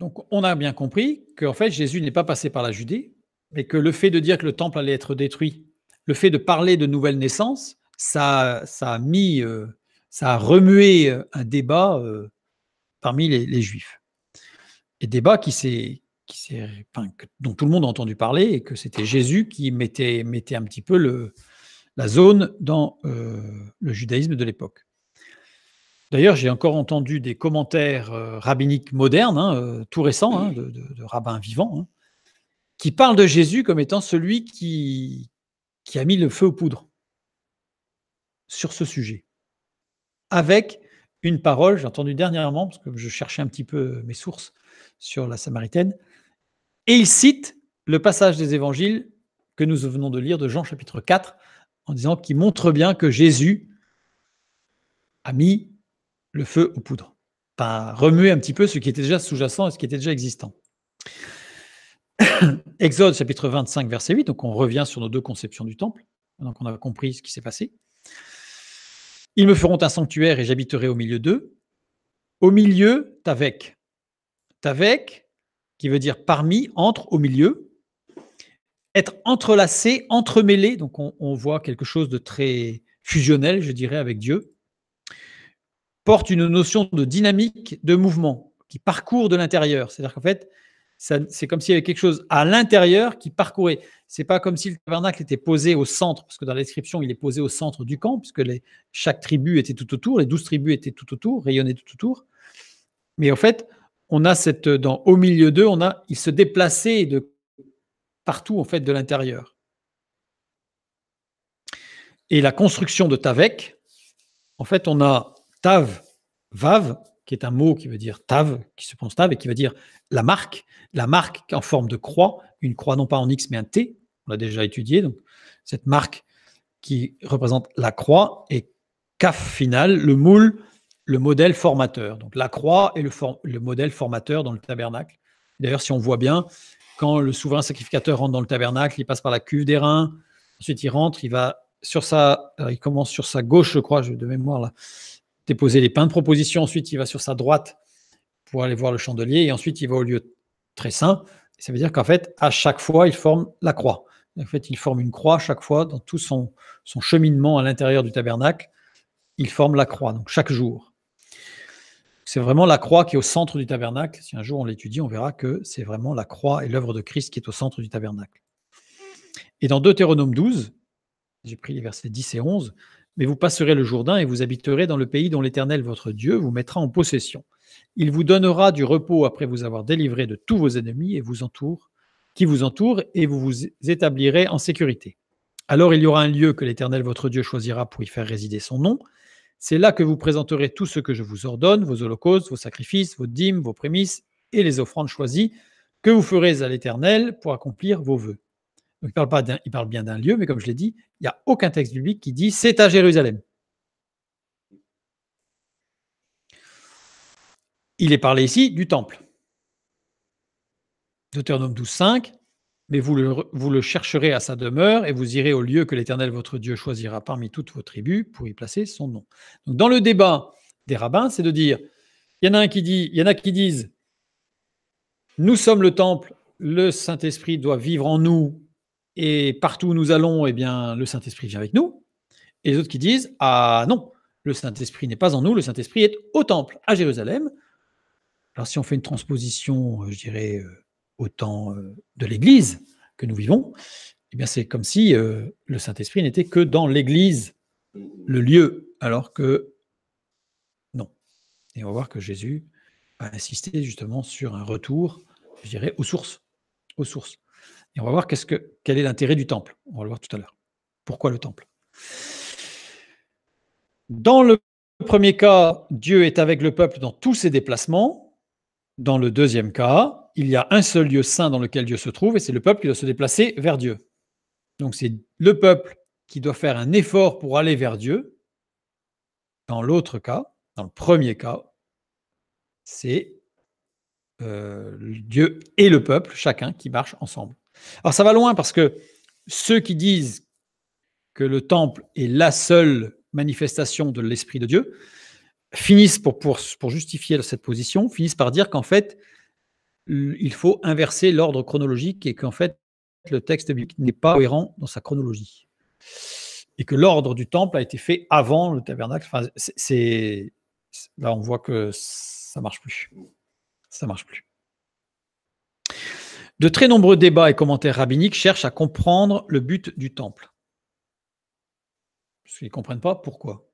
Donc on a bien compris en fait Jésus n'est pas passé par la Judée, mais que le fait de dire que le temple allait être détruit, le fait de parler de nouvelle naissance, ça, a mis, euh, ça a remué euh, un débat euh, parmi les, juifs. Et débat qui dont tout le monde a entendu parler et que c'était Jésus qui mettait, un petit peu la zone dans le judaïsme de l'époque. D'ailleurs, j'ai encore entendu des commentaires rabbiniques modernes, hein, tout récents, hein, de, rabbins vivants, hein, qui parlent de Jésus comme étant celui qui a mis le feu aux poudres sur ce sujet. Avec une parole, j'ai entendu dernièrement, parce que je cherchais un petit peu mes sources sur la Samaritaine, et il cite le passage des évangiles que nous venons de lire de Jean chapitre 4, en disant qu'il montre bien que Jésus a mis le feu aux poudres, pas remuer un petit peu ce qui était déjà sous-jacent et ce qui était déjà existant. (coughs) Exode chapitre 25, verset 8, donc on revient sur nos deux conceptions du temple, donc on a compris ce qui s'est passé. Ils me feront un sanctuaire et j'habiterai au milieu d'eux. Au milieu, Tavec. Tavec, qui veut dire parmi, entre, au milieu. Être entrelacé, entremêlé. Donc on, voit quelque chose de très fusionnel, je dirais, avec Dieu. Porte une notion de dynamique, de mouvement, qui parcourt de l'intérieur. C'est-à-dire qu'en fait, c'est comme s'il y avait quelque chose à l'intérieur qui parcourait. C'est pas comme si le tabernacle était posé au centre, parce que dans l'inscription, il est posé au centre du camp, puisque chaque tribu était tout autour, les douze tribus étaient tout autour, rayonnaient tout autour. Mais en fait, on a cette au milieu d'eux, on a il se déplaçait de partout en fait de l'intérieur. Et la construction de Tavek, en fait, on a Tav, Vav, qui est un mot qui veut dire Tav, qui se prononce Tav, et qui veut dire la marque, la marque en forme de croix, une croix non pas en X mais un T, on l'a déjà étudié, donc cette marque qui représente la croix et CAF final, le moule, le modèle formateur. Donc la croix est le, le modèle formateur dans le tabernacle. D'ailleurs, si on voit bien, quand le souverain sacrificateur rentre dans le tabernacle, il passe par la cuve des reins, ensuite il rentre, il va sur sa, euh, il commence sur sa gauche, je crois, de mémoire là, déposer les pains de proposition. Ensuite, il va sur sa droite pour aller voir le chandelier. Et ensuite, il va au lieu très saint. ça veut dire qu'en fait, à chaque fois, il forme la croix. En fait, il forme une croix chaque fois dans tout son, son cheminement à l'intérieur du tabernacle. Il forme la croix, donc chaque jour. C'est vraiment la croix qui est au centre du tabernacle. Si un jour on l'étudie, on verra que c'est vraiment la croix et l'œuvre de Christ qui est au centre du tabernacle. Et dans Deutéronome 12, j'ai pris les versets 10 et 11, mais vous passerez le Jourdain et vous habiterez dans le pays dont l'Éternel votre Dieu vous mettra en possession. Il vous donnera du repos après vous avoir délivré de tous vos ennemis et vous entoure, qui vous entourent, et vous vous établirez en sécurité. Alors il y aura un lieu que l'Éternel votre Dieu choisira pour y faire résider son nom. C'est là que vous présenterez tout ce que je vous ordonne, vos holocaustes, vos sacrifices, vos dîmes, vos prémices et les offrandes choisies que vous ferez à l'Éternel pour accomplir vos vœux il parle, bien d'un lieu, mais comme je l'ai dit, il n'y a aucun texte biblique qui dit c'est à Jérusalem. Il est parlé ici du temple. Deutéronome 12, 5. Mais vous le, vous le chercherez à sa demeure et vous irez au lieu que l'Éternel votre Dieu choisira parmi toutes vos tribus pour y placer son nom. dans le débat des rabbins, c'est de dire il y en a un qui dit, il y en a qui disent nous sommes le temple, le Saint-Esprit doit vivre en nous et partout où nous allons, eh bien, le Saint-Esprit vient avec nous. Et les autres qui disent Ah non, le Saint-Esprit n'est pas en nous, le Saint-Esprit est au temple, à Jérusalem. Alors, si on fait une transposition, euh, je dirais, euh, au temps euh, de l'Église que nous vivons, eh bien, c'est comme si le Saint-Esprit n'était que dans l'Église, le lieu, alors que non. Et on va voir que Jésus a insisté justement sur un retour, je dirais, aux sources. Aux sources. Et on va voir quel est l'intérêt du temple. On va le voir tout à l'heure. Pourquoi le temple Dans le premier cas, Dieu est avec le peuple dans tous ses déplacements. Dans le deuxième cas, il y a un seul lieu saint dans lequel Dieu se trouve et c'est le peuple qui doit se déplacer vers Dieu. Donc c'est le peuple qui doit faire un effort pour aller vers Dieu. Dans l'autre cas, dans le premier cas, c'est euh, Dieu et le peuple, chacun qui marchent ensemble. Alors ça va loin parce que ceux qui disent que le temple est la seule manifestation de l'Esprit de Dieu finissent, pour, pour, pour justifier cette position, finissent par dire qu'en fait, il faut inverser l'ordre chronologique et qu'en fait, le texte n'est pas cohérent dans sa chronologie. Et que l'ordre du temple a été fait avant le tabernacle. c'est, là, on voit que ça marche plus. Ça marche plus. De très nombreux débats et commentaires rabbiniques cherchent à comprendre le but du temple. Parce qu'ils ne comprennent pas pourquoi.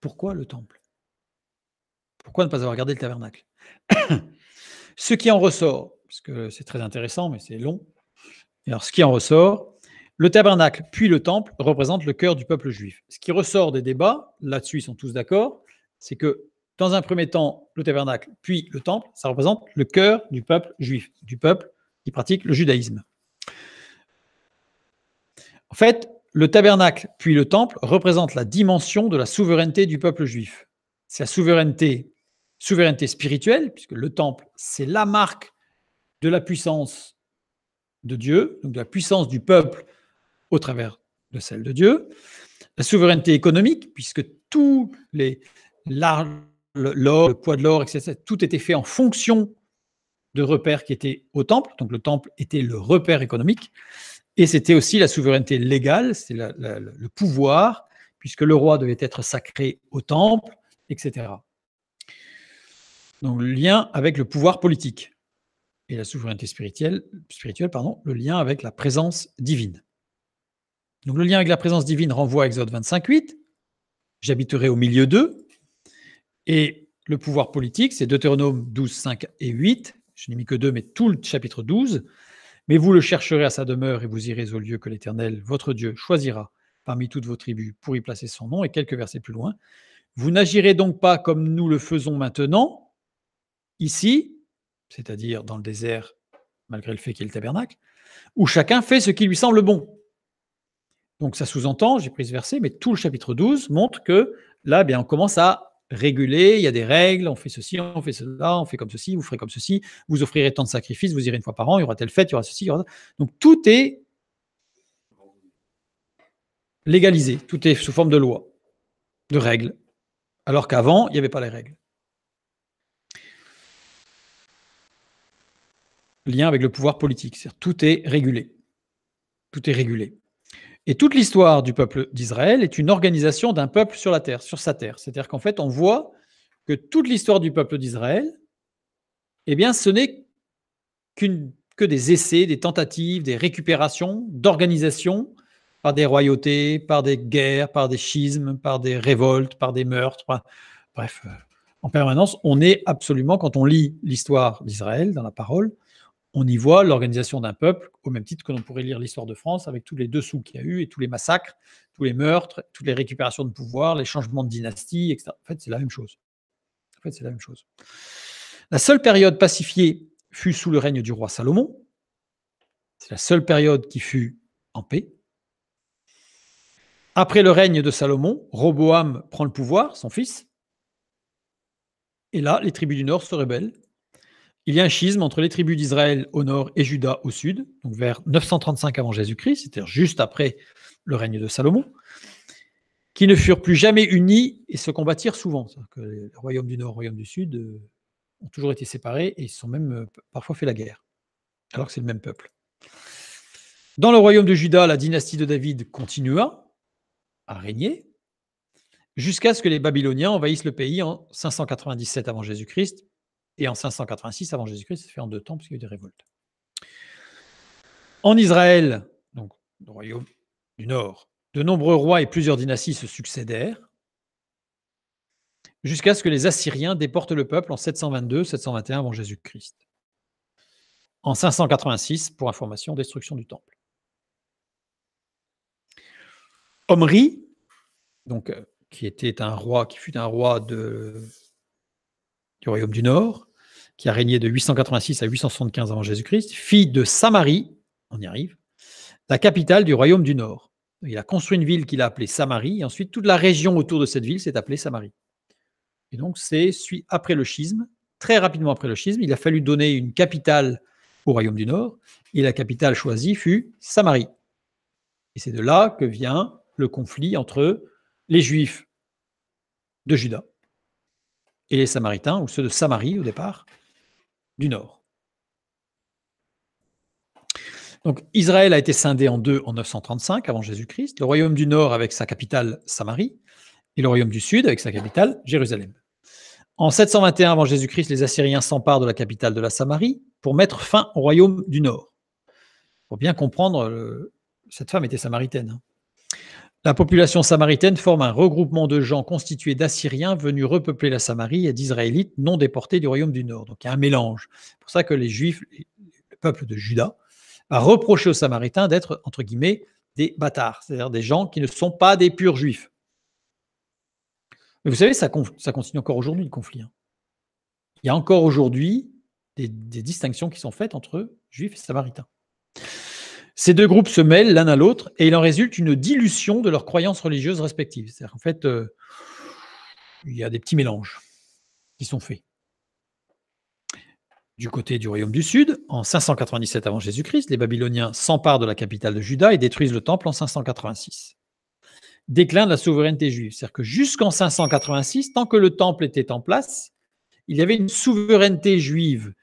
Pourquoi le temple Pourquoi ne pas avoir gardé le tabernacle (coughs) Ce qui en ressort, parce que c'est très intéressant, mais c'est long. Alors, ce qui en ressort, le tabernacle puis le temple représentent le cœur du peuple juif. Ce qui ressort des débats, là-dessus ils sont tous d'accord, c'est que dans un premier temps, le tabernacle puis le temple, ça représente le cœur du peuple juif, du peuple qui pratiquent le judaïsme. En fait, le tabernacle puis le temple représentent la dimension de la souveraineté du peuple juif. C'est la souveraineté, souveraineté spirituelle, puisque le temple, c'est la marque de la puissance de Dieu, donc de la puissance du peuple au travers de celle de Dieu. La souveraineté économique, puisque tous les l'or, le poids de l'or, etc., tout était fait en fonction de repères qui étaient au temple. Donc le temple était le repère économique. Et c'était aussi la souveraineté légale, c'est le pouvoir, puisque le roi devait être sacré au temple, etc. Donc le lien avec le pouvoir politique et la souveraineté spirituelle, spirituelle pardon, le lien avec la présence divine. Donc le lien avec la présence divine renvoie à Exode 25.8, j'habiterai au milieu d'eux, et le pouvoir politique, c'est Deutéronome 12, 5 et 8, je n'ai mis que deux, mais tout le chapitre 12. Mais vous le chercherez à sa demeure et vous irez au lieu que l'Éternel, votre Dieu, choisira parmi toutes vos tribus pour y placer son nom. Et quelques versets plus loin, vous n'agirez donc pas comme nous le faisons maintenant, ici, c'est-à-dire dans le désert, malgré le fait qu'il y ait le tabernacle, où chacun fait ce qui lui semble bon. Donc ça sous-entend, j'ai pris ce verset, mais tout le chapitre 12 montre que là, eh bien, on commence à régulé, il y a des règles, on fait ceci, on fait cela, on fait comme ceci, vous ferez comme ceci, vous offrirez tant de sacrifices, vous irez une fois par an, il y aura telle fête, il y aura ceci, il y aura... Donc tout est légalisé, tout est sous forme de loi, de règles, alors qu'avant, il n'y avait pas les règles. Lien avec le pouvoir politique, c'est-à-dire tout est régulé. Tout est régulé. Et toute l'histoire du peuple d'Israël est une organisation d'un peuple sur la terre, sur sa terre. C'est-à-dire qu'en fait, on voit que toute l'histoire du peuple d'Israël, eh bien, ce n'est que des essais, des tentatives, des récupérations, d'organisation par des royautés, par des guerres, par des schismes, par des révoltes, par des meurtres. Bref, euh, en permanence, on est absolument, quand on lit l'histoire d'Israël dans la parole, on y voit l'organisation d'un peuple, au même titre que l'on pourrait lire l'histoire de France, avec tous les dessous qu'il y a eu, et tous les massacres, tous les meurtres, toutes les récupérations de pouvoir, les changements de dynastie, etc. En fait, c'est la même chose. En fait, c'est la même chose. La seule période pacifiée fut sous le règne du roi Salomon. C'est la seule période qui fut en paix. Après le règne de Salomon, Roboam prend le pouvoir, son fils. Et là, les tribus du Nord se rebellent il y a un schisme entre les tribus d'Israël au nord et Juda au sud, donc vers 935 avant Jésus-Christ, c'est-à-dire juste après le règne de Salomon, qui ne furent plus jamais unis et se combattirent souvent. Que le royaume du nord, et le royaume du sud euh, ont toujours été séparés et ils se sont même euh, parfois fait la guerre, alors que c'est le même peuple. Dans le royaume de Juda, la dynastie de David continua à régner jusqu'à ce que les Babyloniens envahissent le pays en 597 avant Jésus-Christ et en 586 avant Jésus-Christ, ça fait en deux temps, parce qu'il y a eu des révoltes. En Israël, donc le royaume du Nord, de nombreux rois et plusieurs dynasties se succédèrent, jusqu'à ce que les Assyriens déportent le peuple en 722-721 avant Jésus-Christ. En 586, pour information, destruction du temple. Omri, donc, euh, qui était un roi, qui fut un roi de du royaume du Nord, qui a régné de 886 à 875 avant Jésus-Christ, fille de Samarie, on y arrive, la capitale du royaume du Nord. Il a construit une ville qu'il a appelée Samarie, et ensuite toute la région autour de cette ville s'est appelée Samarie. Et donc c'est après le schisme, très rapidement après le schisme, il a fallu donner une capitale au royaume du Nord, et la capitale choisie fut Samarie. Et c'est de là que vient le conflit entre les Juifs de Juda et les Samaritains, ou ceux de Samarie au départ, du nord. Donc Israël a été scindé en deux en 935 avant Jésus-Christ, le royaume du nord avec sa capitale Samarie, et le royaume du sud avec sa capitale Jérusalem. En 721 avant Jésus-Christ, les Assyriens s'emparent de la capitale de la Samarie pour mettre fin au royaume du nord. Pour bien comprendre, euh, cette femme était samaritaine. Hein. La population samaritaine forme un regroupement de gens constitués d'Assyriens venus repeupler la Samarie et d'Israélites non déportés du royaume du Nord. Donc il y a un mélange. C'est pour ça que les Juifs, le peuple de Juda, a reproché aux Samaritains d'être, entre guillemets, des bâtards, c'est-à-dire des gens qui ne sont pas des purs juifs. Mais vous savez, ça, continue encore aujourd'hui le conflit. Hein. Il y a encore aujourd'hui des distinctions qui sont faites entre juifs et samaritains. Ces deux groupes se mêlent l'un à l'autre et il en résulte une dilution de leurs croyances religieuses respectives. C'est-à-dire, en fait, euh, il y a des petits mélanges qui sont faits. Du côté du royaume du Sud, en 597 avant Jésus-Christ, les Babyloniens s'emparent de la capitale de Juda et détruisent le temple en 586. Déclin de la souveraineté juive. C'est-à-dire que jusqu'en 586, tant que le temple était en place, il y avait une souveraineté juive.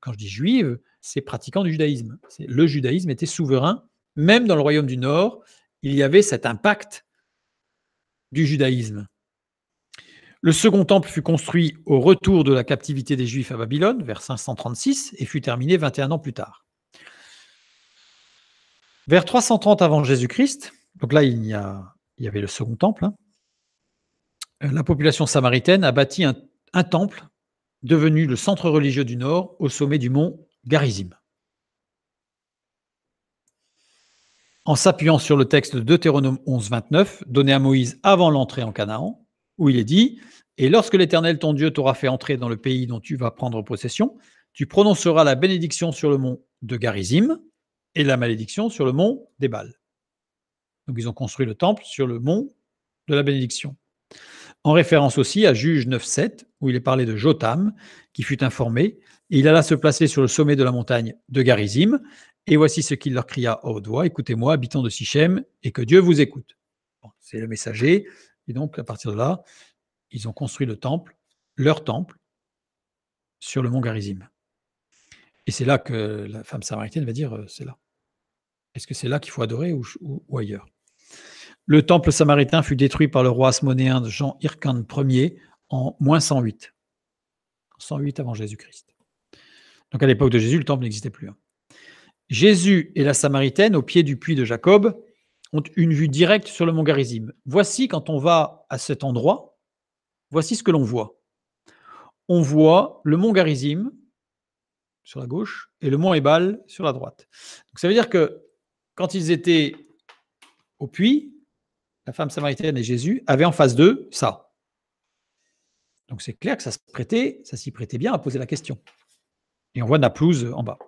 Quand je dis juive, ces pratiquants du judaïsme. Le judaïsme était souverain, même dans le royaume du Nord, il y avait cet impact du judaïsme. Le second temple fut construit au retour de la captivité des Juifs à Babylone, vers 536, et fut terminé 21 ans plus tard. Vers 330 avant Jésus-Christ, donc là il y, avait le second temple, hein, la population samaritaine a bâti un, un, temple devenu le centre religieux du Nord au sommet du mont Garizim. En s'appuyant sur le texte de Deutéronome 11, 29, donné à Moïse avant l'entrée en Canaan, où il est dit Et lorsque l'Éternel ton Dieu t'aura fait entrer dans le pays dont tu vas prendre possession, tu prononceras la bénédiction sur le mont de Garizim et la malédiction sur le mont des Donc ils ont construit le temple sur le mont de la bénédiction. En référence aussi à Juge 9.7, où il est parlé de Jotam, qui fut informé il alla se placer sur le sommet de la montagne de Garizim, et voici ce qu'il leur cria à haute Écoutez-moi, habitants de Sichem, et que Dieu vous écoute. c'est le messager, et donc à partir de là, ils ont construit le temple, leur temple, sur le mont Garizim. Et c'est là que la femme samaritaine va dire euh, C'est là. Est-ce que c'est là qu'il faut adorer ou, ailleurs Le temple samaritain fut détruit par le roi asmonéen Jean Hircan Ier en moins 108. 108 avant Jésus-Christ. Donc à l'époque de Jésus, le temple n'existait plus. Hein. Jésus et la Samaritaine, au pied du puits de Jacob, ont une vue directe sur le mont Garizim. Voici, quand on va à cet endroit, voici ce que l'on voit. On voit le mont Garizim sur la gauche et le mont Ebal sur la droite. Donc ça veut dire que quand ils étaient au puits, la femme samaritaine et Jésus avaient en face d'eux ça. Donc c'est clair que ça se prêtait, ça s'y prêtait bien à poser la question. Et on voit Naplouse en bas.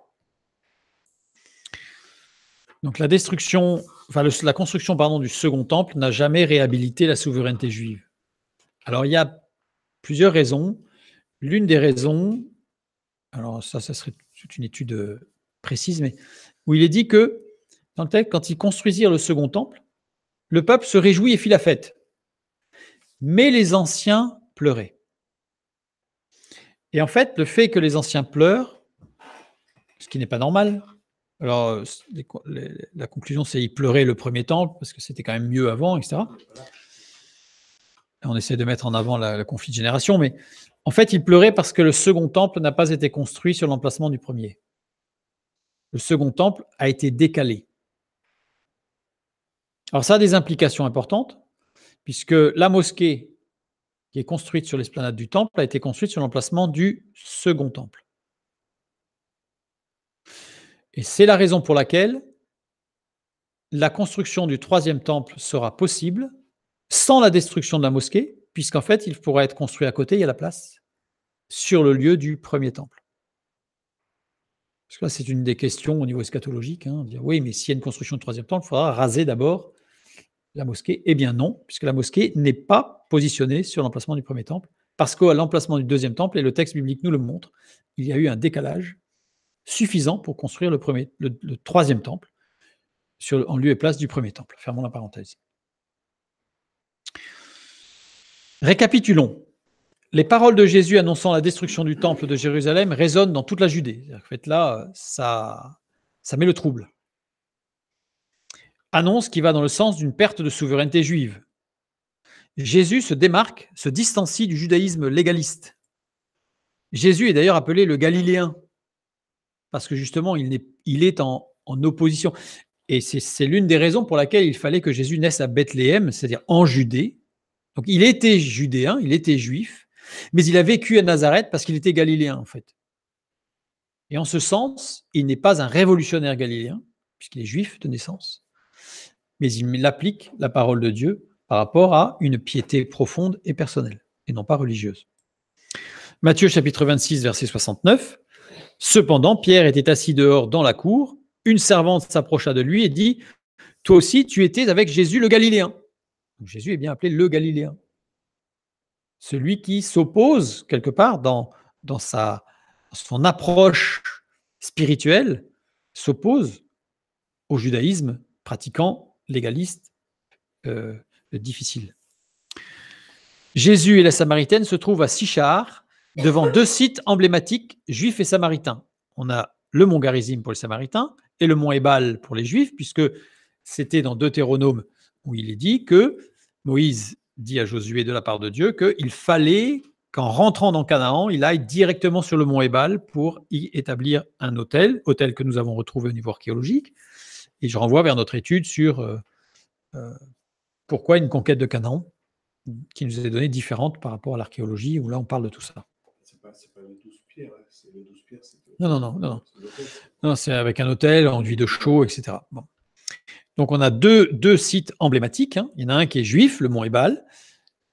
Donc la destruction, enfin la construction pardon, du second temple n'a jamais réhabilité la souveraineté juive. Alors il y a plusieurs raisons. L'une des raisons, alors ça, ça serait une étude euh, précise, mais où il est dit que dans le texte, quand ils construisirent le second temple, le peuple se réjouit et fit la fête. Mais les anciens pleuraient. Et en fait, le fait que les anciens pleurent, ce qui n'est pas normal. Alors, euh, la conclusion, c'est qu'il pleurait le premier temple, parce que c'était quand même mieux avant, etc. On essaie de mettre en avant la, conflit de génération, mais en fait, il pleurait parce que le second temple n'a pas été construit sur l'emplacement du premier. Le second temple a été décalé. Alors ça a des implications importantes, puisque la mosquée qui est construite sur l'esplanade du temple a été construite sur l'emplacement du second temple. Et c'est la raison pour laquelle la construction du troisième temple sera possible sans la destruction de la mosquée, puisqu'en fait, il pourra être construit à côté, il y a la place, sur le lieu du premier temple. Parce que là, c'est une des questions au niveau eschatologique. Hein, dire, oui, mais s'il y a une construction du troisième temple, il faudra raser d'abord la mosquée. Eh bien non, puisque la mosquée n'est pas positionnée sur l'emplacement du premier temple, parce qu'à l'emplacement du deuxième temple, et le texte biblique nous le montre, il y a eu un décalage suffisant pour construire le, premier, le, troisième temple sur, en lieu et place du premier temple. Fermons la parenthèse. Récapitulons. Les paroles de Jésus annonçant la destruction du temple de Jérusalem résonnent dans toute la Judée. En fait, là, ça, ça met le trouble. Annonce qui va dans le sens d'une perte de souveraineté juive. Jésus se démarque, se distancie du judaïsme légaliste. Jésus est d'ailleurs appelé le Galiléen, parce que justement, il, est, en, en opposition. Et c'est l'une des raisons pour laquelle il fallait que Jésus naisse à Bethléem, c'est-à-dire en Judée. Donc il était judéen, il était juif, mais il a vécu à Nazareth parce qu'il était galiléen en fait. Et en ce sens, il n'est pas un révolutionnaire galiléen, puisqu'il est juif de naissance, mais il applique la parole de Dieu par rapport à une piété profonde et personnelle, et non pas religieuse. Matthieu chapitre 26, verset 69. Cependant, Pierre était assis dehors dans la cour. Une servante s'approcha de lui et dit Toi aussi, tu étais avec Jésus le Galiléen. Jésus est bien appelé le Galiléen. Celui qui s'oppose quelque part dans, dans sa, son approche spirituelle, s'oppose au judaïsme pratiquant légaliste euh, difficile. Jésus et la Samaritaine se trouvent à Sichar, devant deux sites emblématiques, juifs et samaritains. On a le mont Garizim pour les samaritains et le mont Ebal pour les juifs, puisque c'était dans Deutéronome où il est dit que Moïse dit à Josué de la part de Dieu qu'il fallait qu'en rentrant dans Canaan, il aille directement sur le mont Ebal pour y établir un hôtel, hôtel que nous avons retrouvé au niveau archéologique. Et je renvoie vers notre étude sur euh, euh, pourquoi une conquête de Canaan qui nous est donnée différente par rapport à l'archéologie, où là on parle de tout ça non, non, non. non. non c'est avec un hôtel enduit de chaud, etc. Donc on a deux, deux sites emblématiques. Hein. Il y en a un qui est juif, le mont Ebal,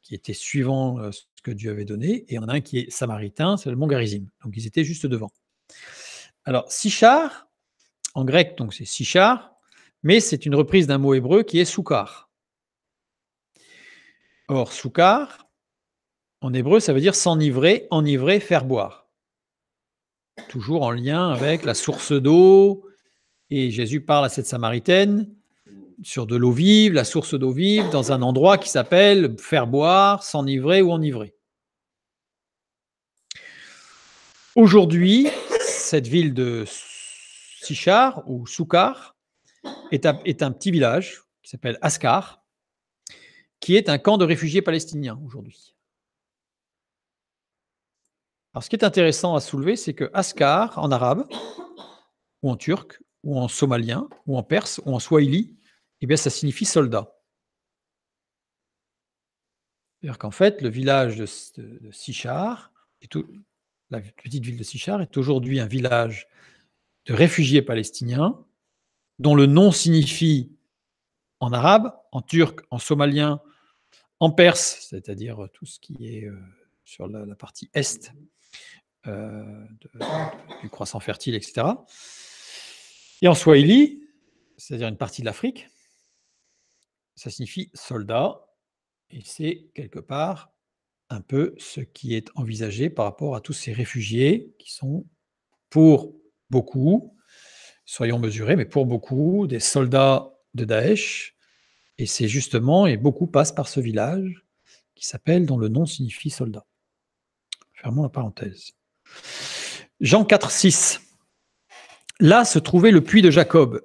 qui était suivant euh, ce que Dieu avait donné, et il y en a un qui est samaritain, c'est le mont Garizim. Donc ils étaient juste devant. Alors Sichar, en grec, donc c'est Sichar, mais c'est une reprise d'un mot hébreu qui est Soukar. Or, Soukar, en hébreu, ça veut dire s'enivrer, enivrer, faire boire. Toujours en lien avec la source d'eau. Et Jésus parle à cette Samaritaine sur de l'eau vive, la source d'eau vive, dans un endroit qui s'appelle faire boire, s'enivrer ou enivrer. Aujourd'hui, cette ville de Sichar ou Soukar est est un petit village qui s'appelle Askar, qui est un camp de réfugiés palestiniens aujourd'hui. Alors, ce qui est intéressant à soulever, c'est que Askar, en arabe, ou en turc, ou en somalien, ou en perse, ou en swahili, eh bien, ça signifie soldat. C'est-à-dire qu'en fait, le village de, Sichar, la petite ville de Sichar, est aujourd'hui un village de réfugiés palestiniens dont le nom signifie en arabe, en turc, en somalien, en perse, c'est-à-dire tout ce qui est euh, sur la partie est euh, du croissant fertile, etc. Et en Swahili, c'est-à-dire une partie de l'Afrique, ça signifie soldat, et c'est quelque part un peu ce qui est envisagé par rapport à tous ces réfugiés qui sont pour beaucoup, soyons mesurés, mais pour beaucoup, des soldats de Daesh. Et c'est justement, et beaucoup passent par ce village qui s'appelle, dont le nom signifie soldat la parenthèse. Jean 4, 6. Là se trouvait le puits de Jacob.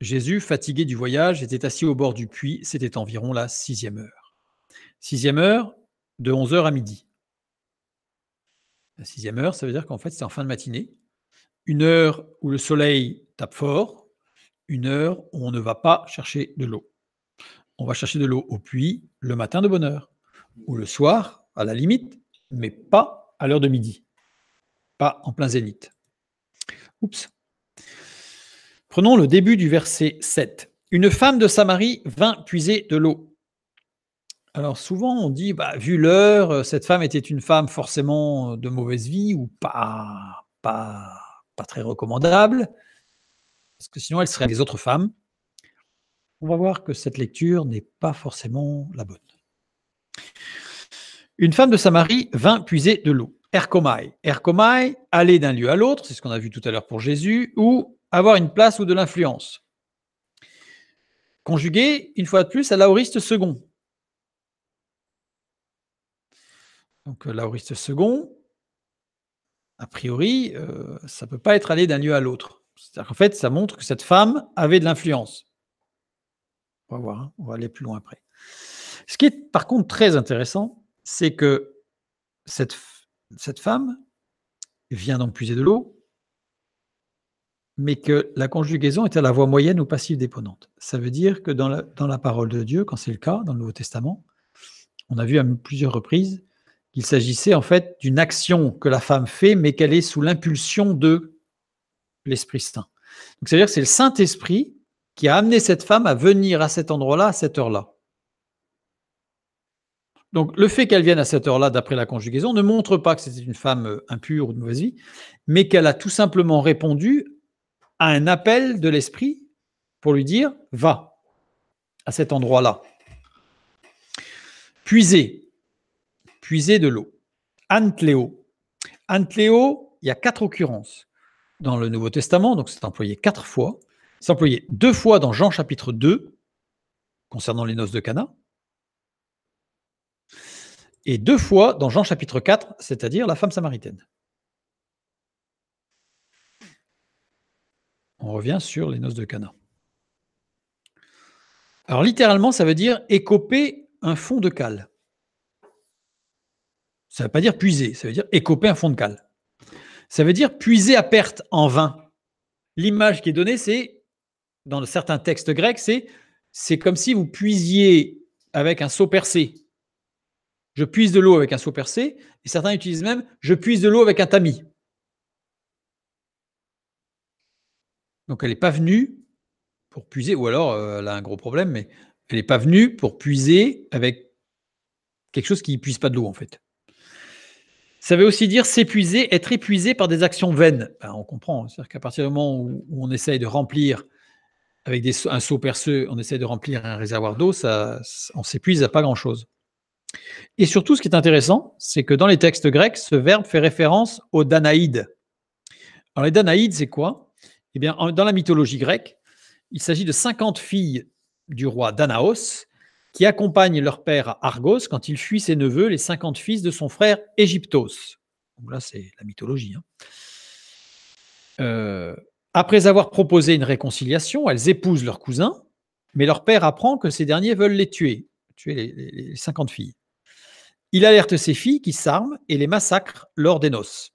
Jésus, fatigué du voyage, était assis au bord du puits. C'était environ la sixième heure. Sixième heure, de 11h à midi. La sixième heure, ça veut dire qu'en fait, c'est en fin de matinée. Une heure où le soleil tape fort, une heure où on ne va pas chercher de l'eau. On va chercher de l'eau au puits le matin de bonne heure, ou le soir, à la limite, mais pas à l'heure de midi, pas en plein zénith. Oups. Prenons le début du verset 7. Une femme de Samarie vint puiser de l'eau. Alors souvent on dit, bah, vu l'heure, euh, cette femme était une femme forcément euh, de mauvaise vie ou pas, pas, très recommandable, parce que sinon elle serait des les autres femmes. On va voir que cette lecture n'est pas forcément la bonne. Une femme de Samarie vint puiser de l'eau. Erkomai. Erkomai, aller d'un lieu à l'autre, c'est ce qu'on a vu tout à l'heure pour Jésus, ou avoir une place ou de l'influence. Conjugué, une fois de plus, à lauriste second. Donc euh, l'aoriste second, a priori, euh, ça ne peut pas être aller d'un lieu à l'autre. C'est-à-dire qu'en fait, ça montre que cette femme avait de l'influence. On va voir, hein. on va aller plus loin après. Ce qui est par contre très intéressant, c'est que cette, cette femme vient puiser de l'eau, mais que la conjugaison est à la voie moyenne ou passive dépendante. Ça veut dire que dans la, dans la parole de Dieu, quand c'est le cas, dans le Nouveau Testament, on a vu à plusieurs reprises qu'il s'agissait en fait d'une action que la femme fait, mais qu'elle est sous l'impulsion de l'Esprit Saint. Donc à dire que c'est le Saint-Esprit qui a amené cette femme à venir à cet endroit-là, à cette heure-là. Donc le fait qu'elle vienne à cette heure-là, d'après la conjugaison, ne montre pas que c'était une femme euh, impure ou de mauvaise vie, mais qu'elle a tout simplement répondu à un appel de l'esprit pour lui dire va à cet endroit-là. Puiser, puiser de l'eau. Antléo. Antléo, il y a quatre occurrences dans le Nouveau Testament, donc c'est employé quatre fois. C'est employé deux fois dans Jean chapitre 2, concernant les noces de Cana, et deux fois dans Jean chapitre 4, c'est-à-dire la femme samaritaine. On revient sur les noces de Cana. Alors littéralement, ça veut dire écoper un fond de cale. Ça ne veut pas dire puiser, ça veut dire écoper un fond de cale. Ça veut dire puiser à perte en vain. L'image qui est donnée, c'est, dans certains textes grecs, c'est c'est comme si vous puisiez avec un seau percé je puise de l'eau avec un seau percé, et certains utilisent même je puise de l'eau avec un tamis. Donc elle n'est pas venue pour puiser, ou alors euh, elle a un gros problème, mais elle n'est pas venue pour puiser avec quelque chose qui ne puise pas de l'eau en fait. Ça veut aussi dire s'épuiser, être épuisé par des actions vaines. Ben, on comprend, hein. c'est-à-dire qu'à partir du moment où, on essaye de remplir avec des, un seau perceux, on essaye de remplir un réservoir d'eau, ça, on s'épuise à pas grand-chose. Et surtout, ce qui est intéressant, c'est que dans les textes grecs, ce verbe fait référence aux Danaïdes. Alors, les Danaïdes, c'est quoi Eh bien, dans la mythologie grecque, il s'agit de 50 filles du roi Danaos qui accompagnent leur père à Argos quand il fuit ses neveux, les 50 fils de son frère Égyptos. là, c'est la mythologie. Hein. Euh, après avoir proposé une réconciliation, elles épousent leurs cousin, mais leur père apprend que ces derniers veulent les tuer, tuer les, les 50 filles. Il alerte ses filles qui s'arment et les massacre lors des noces.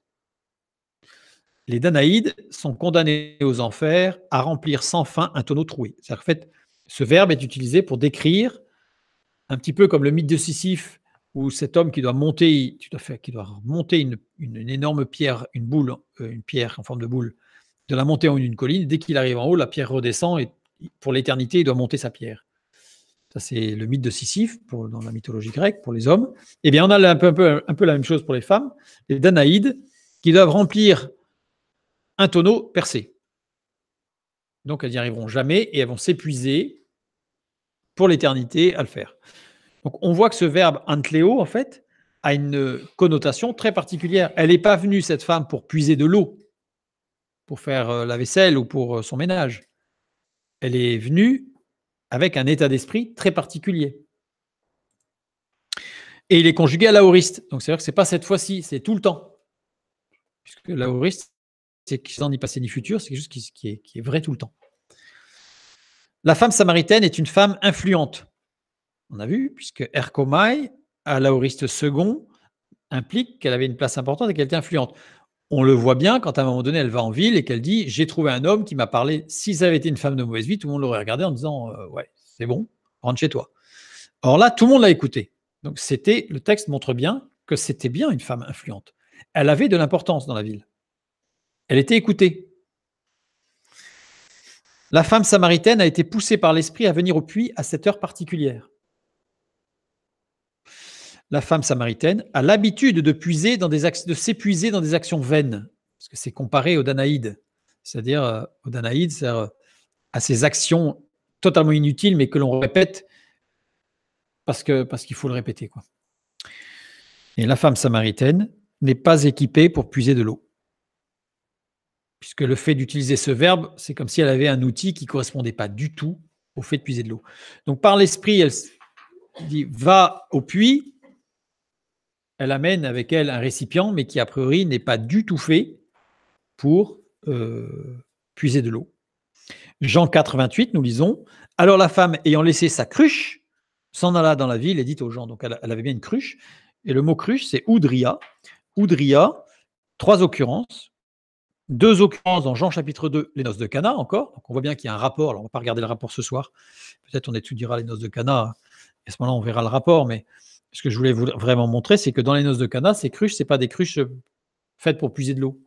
Les Danaïdes sont condamnés aux enfers à remplir sans fin un tonneau troué. En fait, ce verbe est utilisé pour décrire, un petit peu comme le mythe de Sisyphe, où cet homme qui doit monter, qui doit monter une, énorme pierre, une boule, euh, une pierre en forme de boule, de la monter en une colline, dès qu'il arrive en haut, la pierre redescend et pour l'éternité, il doit monter sa pierre c'est le mythe de Sisyphe dans la mythologie grecque pour les hommes. Eh bien, on a un peu, peu, un peu la même chose pour les femmes, les Danaïdes, qui doivent remplir un tonneau percé. Donc, elles n'y arriveront jamais et elles vont s'épuiser pour l'éternité à le faire. Donc, on voit que ce verbe antléo, en fait, a une connotation très particulière. Elle n'est pas venue, cette femme, pour puiser de l'eau, pour faire euh, la vaisselle ou pour euh, son ménage. Elle est venue avec un état d'esprit très particulier. Et il est conjugué à l'aoriste. Donc cest vrai que ce n'est pas cette fois-ci, c'est tout le temps. Puisque l'aoriste, c'est sans ni passé ni futur, c'est juste chose qui, est, qui est vrai tout le temps. La femme samaritaine est une femme influente. On a vu, puisque Erkomai, à l'aoriste second, implique qu'elle avait une place importante et qu'elle était influente. On le voit bien quand à un moment donné, elle va en ville et qu'elle dit J'ai trouvé un homme qui m'a parlé. Si ça avait été une femme de mauvaise vie, tout le monde l'aurait regardé en disant euh, Ouais, c'est bon, rentre chez toi. Or là, tout le monde l'a écouté. Donc c'était, le texte montre bien que c'était bien une femme influente. Elle avait de l'importance dans la ville. Elle était écoutée. La femme samaritaine a été poussée par l'esprit à venir au puits à cette heure particulière la femme samaritaine a l'habitude de, puiser dans des de s'épuiser dans des actions vaines, parce que c'est comparé aux Danaïdes, c'est-à-dire euh, au aux c'est-à-dire euh, à ces actions totalement inutiles, mais que l'on répète parce qu'il parce qu'il faut le répéter. Et la femme samaritaine n'est pas équipée pour puiser de l'eau. Puisque le fait d'utiliser ce verbe, c'est comme si elle avait un outil qui ne correspondait pas du tout au fait de puiser de l'eau. Donc par l'esprit, elle dit va au puits, elle amène avec elle un récipient, mais qui a priori n'est pas du tout fait pour euh, puiser de l'eau. Jean 4, 28, nous lisons Alors la femme, ayant laissé sa cruche, s'en alla dans la ville et dit aux gens Donc elle, avait bien une cruche, et le mot cruche, c'est oudria. Oudria, trois occurrences. Deux occurrences dans Jean chapitre 2, les noces de Cana encore. Donc on voit bien qu'il y a un rapport. Alors on ne va pas regarder le rapport ce soir. Peut-être on étudiera les noces de Cana. Et à ce moment-là, on verra le rapport. Mais ce que je voulais vous vraiment montrer, c'est que dans les noces de Cana, ces cruches, ce pas des cruches euh, faites pour puiser de l'eau,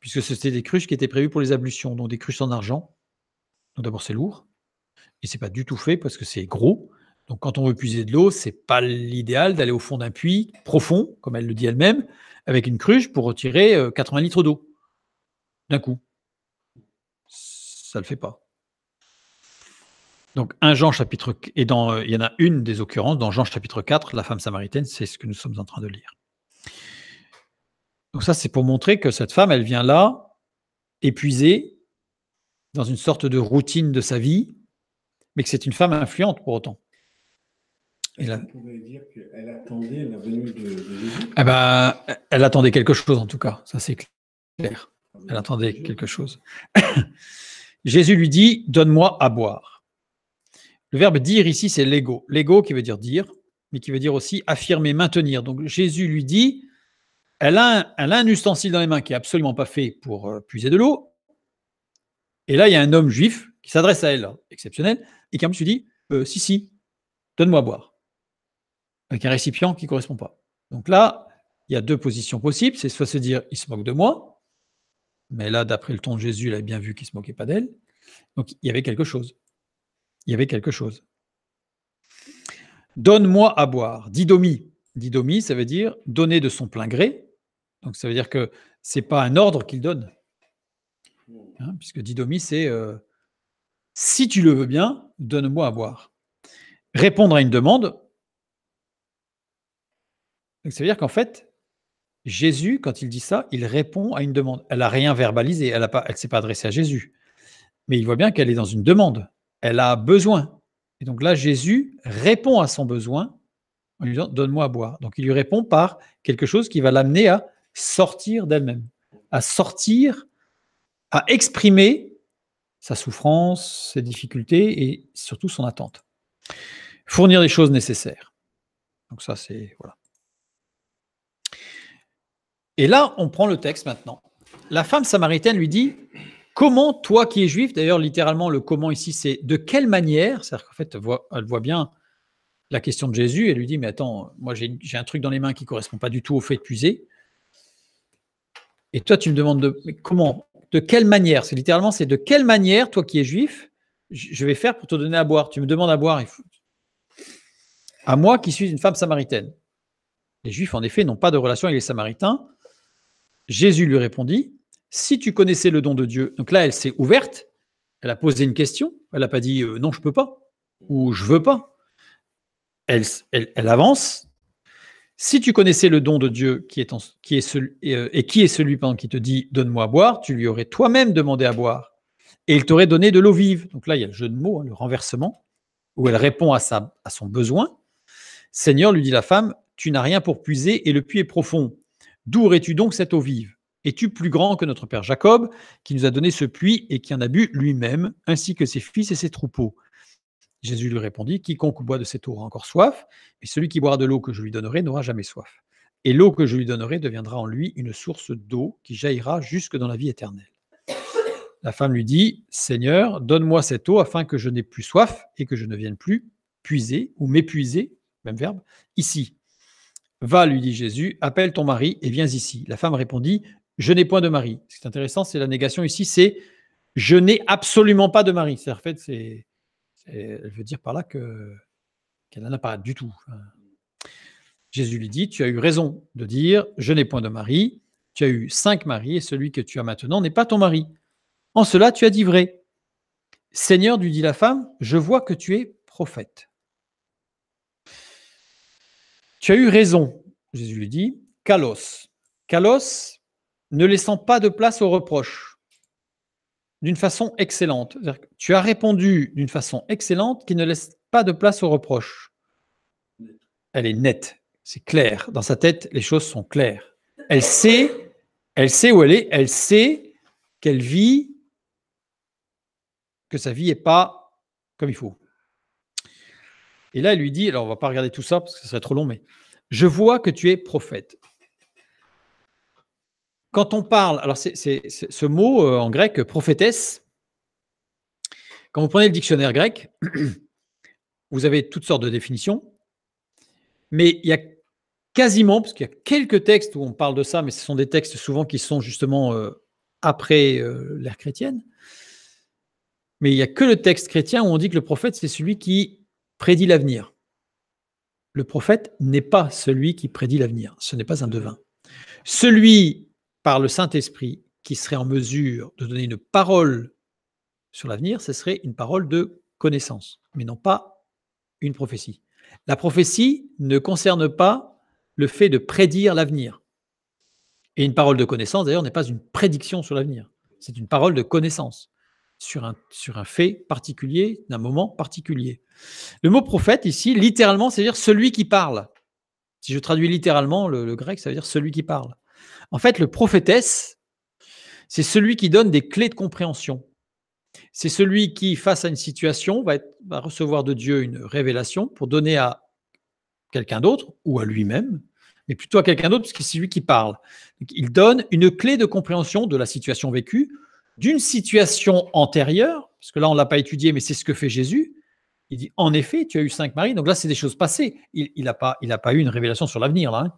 puisque c'était des cruches qui étaient prévues pour les ablutions, donc des cruches en argent. Donc d'abord, c'est lourd, et c'est pas du tout fait parce que c'est gros. Donc quand on veut puiser de l'eau, c'est pas l'idéal d'aller au fond d'un puits profond, comme elle le dit elle-même, avec une cruche pour retirer 80 euh, litres d'eau d'un coup. Ça le fait pas. Donc, un Jean chapitre, et dans, euh, il y en a une des occurrences, dans Jean chapitre 4, la femme samaritaine, c'est ce que nous sommes en train de lire. Donc ça, c'est pour montrer que cette femme, elle vient là, épuisée, dans une sorte de routine de sa vie, mais que c'est une femme influente pour autant. Et là, dire qu'elle attendait la de, Jésus eh ben, Elle attendait quelque chose, en tout cas, ça c'est clair. Elle attendait quelque chose. (coughs) Jésus lui dit, donne-moi à boire. Le verbe dire ici, c'est l'ego. L'ego qui veut dire dire, mais qui veut dire aussi affirmer, maintenir. Donc Jésus lui dit, elle a, un, ustensile dans les mains qui n'est absolument pas fait pour euh, puiser de l'eau. Et là, il y a un homme juif qui s'adresse à elle, exceptionnel, et qui en plus lui dit, euh, si, si, donne-moi boire. Avec un récipient qui ne correspond pas. Donc là, il y a deux positions possibles. C'est soit se dire, il se moque de moi, mais là, d'après le ton de Jésus, il a bien vu qu'il ne se moquait pas d'elle. Donc il y avait quelque chose il y avait quelque chose. Donne-moi à boire. Didomi. Didomi, ça veut dire donner de son plein gré. Donc ça veut dire que ce n'est pas un ordre qu'il donne. Hmm. Hein, puisque didomi, c'est euh, si tu le veux bien, donne-moi à boire. Répondre à une demande. Donc ça veut dire qu'en fait, Jésus, quand il dit ça, il répond à une demande. Elle n'a rien verbalisé, elle ne s'est pas adressée à Jésus. Mais il voit bien qu'elle est dans une demande elle a besoin. Et donc là, Jésus répond à son besoin en lui disant Donne-moi à boire. Donc il lui répond par quelque chose qui va l'amener à sortir d'elle-même, à sortir, à exprimer sa souffrance, ses difficultés et surtout son attente. Fournir les choses nécessaires. Donc ça, c'est. Voilà. Et là, on prend le texte maintenant. La femme samaritaine lui dit Comment, toi qui es juif, d'ailleurs, littéralement, le comment ici, c'est de quelle manière C'est-à-dire qu'en fait, elle voit bien la question de Jésus elle lui dit Mais attends, moi, j'ai un truc dans les mains qui ne correspond pas du tout au fait de puiser. Et toi, tu me demandes de, comment De quelle manière C'est littéralement, c'est de quelle manière, toi qui es juif, je vais faire pour te donner à boire Tu me demandes à boire. À moi qui suis une femme samaritaine. Les juifs, en effet, n'ont pas de relation avec les samaritains. Jésus lui répondit si tu connaissais le don de Dieu, donc là, elle s'est ouverte, elle a posé une question, elle n'a pas dit euh, non, je ne peux pas, ou je ne veux pas. Elle, elle, avance. Si tu connaissais le don de Dieu qui est, qui est euh, et qui est celui qui te dit donne-moi à boire, tu lui aurais toi-même demandé à boire et il t'aurait donné de l'eau vive. Donc là, il y a le jeu de mots, hein, le renversement, où elle répond à, sa, à son besoin. Seigneur, lui dit la femme, tu n'as rien pour puiser et le puits est profond. D'où aurais-tu donc cette eau vive es-tu plus grand que notre père Jacob, qui nous a donné ce puits et qui en a bu lui-même, ainsi que ses fils et ses troupeaux Jésus lui répondit, Quiconque boit de cette eau aura encore soif, mais celui qui boira de l'eau que je lui donnerai n'aura jamais soif. Et l'eau que je lui donnerai deviendra en lui une source d'eau qui jaillira jusque dans la vie éternelle. La femme lui dit, Seigneur, donne-moi cette eau afin que je n'ai plus soif et que je ne vienne plus puiser ou m'épuiser, même verbe, ici, Va, lui dit Jésus, appelle ton mari et viens ici. La femme répondit, je n'ai point de mari. Ce qui est intéressant, c'est la négation ici, c'est je n'ai absolument pas de mari. C'est en fait, c'est, elle veut dire par là que qu'elle n'en a pas du tout. Jésus lui dit, tu as eu raison de dire, je n'ai point de mari. Tu as eu cinq maris et celui que tu as maintenant n'est pas ton mari. En cela, tu as dit vrai. Seigneur, lui dit la femme, je vois que tu es prophète. Tu as eu raison, Jésus lui dit, calos. Kalos, ne laissant pas de place aux reproches d'une façon excellente. Tu as répondu d'une façon excellente qui ne laisse pas de place aux reproches. Elle est nette, c'est clair. Dans sa tête, les choses sont claires. Elle sait, elle sait où elle est, elle sait qu'elle vit, que sa vie n'est pas comme il faut. Et là, elle lui dit, alors on ne va pas regarder tout ça parce que ce serait trop long, mais je vois que tu es prophète. Quand on parle, alors c'est ce mot euh, en grec, prophétesse, quand vous prenez le dictionnaire grec, (clears throat) vous avez toutes sortes de définitions, mais il y a quasiment, parce qu'il y a quelques textes où on parle de ça, mais ce sont des textes souvent qui sont justement euh, après euh, l'ère chrétienne, mais il n'y a que le texte chrétien où on dit que le prophète, c'est celui qui prédit l'avenir. Le prophète n'est pas celui qui prédit l'avenir, ce n'est pas un devin. Celui par le Saint-Esprit qui serait en mesure de donner une parole sur l'avenir, ce serait une parole de connaissance, mais non pas une prophétie. La prophétie ne concerne pas le fait de prédire l'avenir. Et une parole de connaissance, d'ailleurs, n'est pas une prédiction sur l'avenir. C'est une parole de connaissance sur un, sur un fait particulier, d'un moment particulier. Le mot prophète, ici, littéralement, c'est-à-dire celui qui parle. Si je traduis littéralement le grec, ça veut dire celui qui parle. En fait, le prophétesse, c'est celui qui donne des clés de compréhension. C'est celui qui, face à une situation, va, recevoir de Dieu une révélation pour donner à quelqu'un d'autre ou à lui-même, mais plutôt à quelqu'un d'autre parce que c'est lui qui parle. il donne une clé de compréhension de la situation vécue, d'une situation antérieure, parce que là, on ne l'a pas étudié, mais c'est ce que fait Jésus. Il dit, en effet, tu as eu cinq maris, donc là, c'est des choses passées. Il n'a pas, pas eu une révélation sur l'avenir, là. Hein.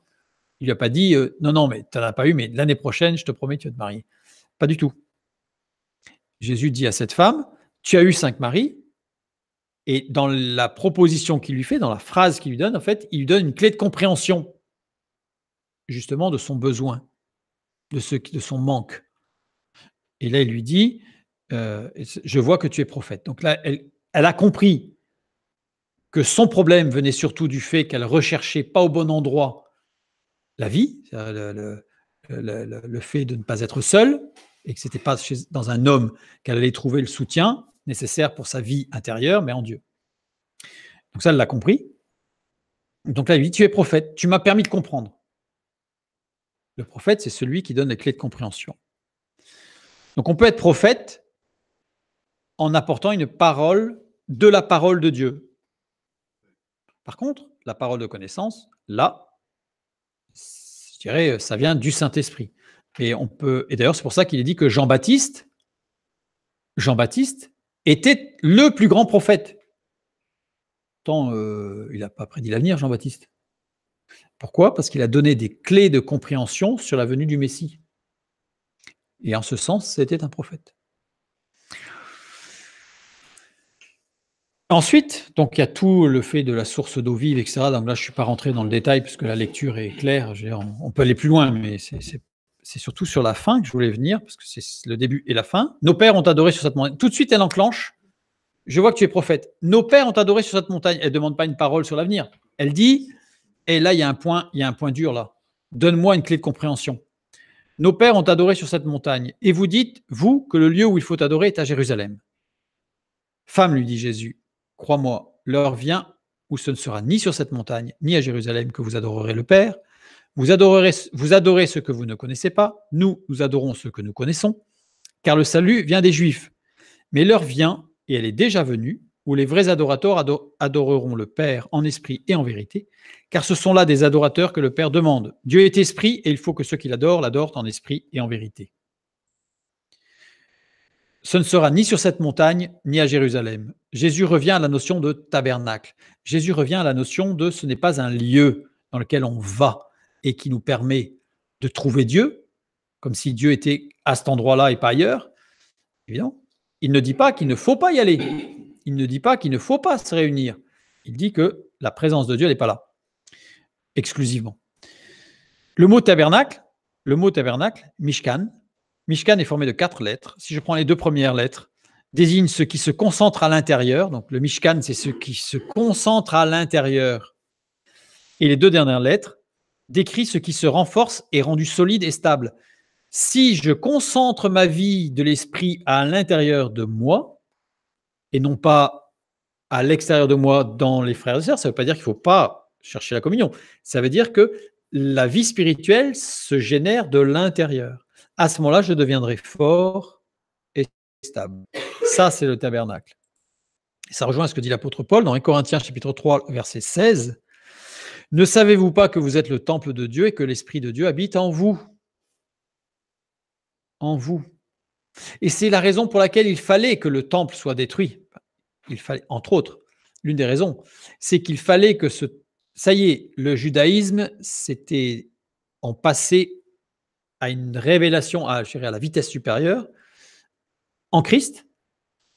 Il lui a pas dit euh, non, non, mais tu n'en as pas eu, mais l'année prochaine, je te promets, tu vas te marier. Pas du tout. Jésus dit à cette femme Tu as eu cinq maris, et dans la proposition qu'il lui fait, dans la phrase qu'il lui donne, en fait, il lui donne une clé de compréhension, justement, de son besoin, de, ce, de son manque. Et là, il lui dit euh, Je vois que tu es prophète. Donc là, elle, elle a compris que son problème venait surtout du fait qu'elle recherchait pas au bon endroit la vie, le, fait de ne pas être seul, et que ce n'était pas dans un homme qu'elle allait trouver le soutien nécessaire pour sa vie intérieure, mais en Dieu. Donc ça, elle l'a compris. Donc là, il dit, tu es prophète, tu m'as permis de comprendre. Le prophète, c'est celui qui donne les clés de compréhension. Donc on peut être prophète en apportant une parole de la parole de Dieu. Par contre, la parole de connaissance, là, dirais, euh, ça vient du Saint-Esprit. Et on peut. Et d'ailleurs, c'est pour ça qu'il est dit que Jean-Baptiste, Jean-Baptiste était le plus grand prophète. Tant euh, il n'a pas prédit l'avenir, Jean-Baptiste. Pourquoi Parce qu'il a donné des clés de compréhension sur la venue du Messie. Et en ce sens, c'était un prophète. Ensuite, donc il y a tout le fait de la source d'eau vive, etc. Donc là, je ne suis pas rentré dans le détail parce que la lecture est claire. On, peut aller plus loin, mais c'est surtout sur la fin que je voulais venir parce que c'est le début et la fin. Nos pères ont adoré sur cette montagne. Tout de suite, elle enclenche. Je vois que tu es prophète. Nos pères ont adoré sur cette montagne. Elle ne demande pas une parole sur l'avenir. Elle dit, et là, il y a un point, il y a un point dur là. Donne-moi une clé de compréhension. Nos pères ont adoré sur cette montagne. Et vous dites, vous, que le lieu où il faut adorer est à Jérusalem. Femme, lui dit Jésus, Crois-moi, l'heure vient où ce ne sera ni sur cette montagne, ni à Jérusalem que vous adorerez le Père. Vous adorerez, vous adorez ce que vous ne connaissez pas, nous, nous adorons ce que nous connaissons, car le salut vient des Juifs. Mais l'heure vient, et elle est déjà venue, où les vrais adorateurs adoreront le Père en esprit et en vérité, car ce sont là des adorateurs que le Père demande. Dieu est esprit, et il faut que ceux qui l'adorent l'adorent en esprit et en vérité. Ce ne sera ni sur cette montagne, ni à Jérusalem. Jésus revient à la notion de tabernacle. Jésus revient à la notion de ce n'est pas un lieu dans lequel on va et qui nous permet de trouver Dieu, comme si Dieu était à cet endroit-là et pas ailleurs. Évidemment, il ne dit pas qu'il ne faut pas y aller. Il ne dit pas qu'il ne faut pas se réunir. Il dit que la présence de Dieu n'est pas là, exclusivement. Le mot tabernacle, le mot tabernacle, Mishkan, Mishkan est formé de quatre lettres. Si je prends les deux premières lettres, désigne ce qui se concentre à l'intérieur. Donc le Mishkan, c'est ce qui se concentre à l'intérieur. Et les deux dernières lettres décrit ce qui se renforce et rendu solide et stable. Si je concentre ma vie de l'esprit à l'intérieur de moi et non pas à l'extérieur de moi dans les frères et sœurs, ça ne veut pas dire qu'il ne faut pas chercher la communion. Ça veut dire que la vie spirituelle se génère de l'intérieur. À ce moment-là, je deviendrai fort et stable. Ça, c'est le tabernacle. ça rejoint ce que dit l'apôtre Paul dans 1 Corinthiens chapitre 3, verset 16. Ne savez-vous pas que vous êtes le temple de Dieu et que l'Esprit de Dieu habite en vous En vous. Et c'est la raison pour laquelle il fallait que le temple soit détruit. Il fallait, entre autres, l'une des raisons, c'est qu'il fallait que ce... Ça y est, le judaïsme, c'était en passé à une révélation, à, à la vitesse supérieure en Christ,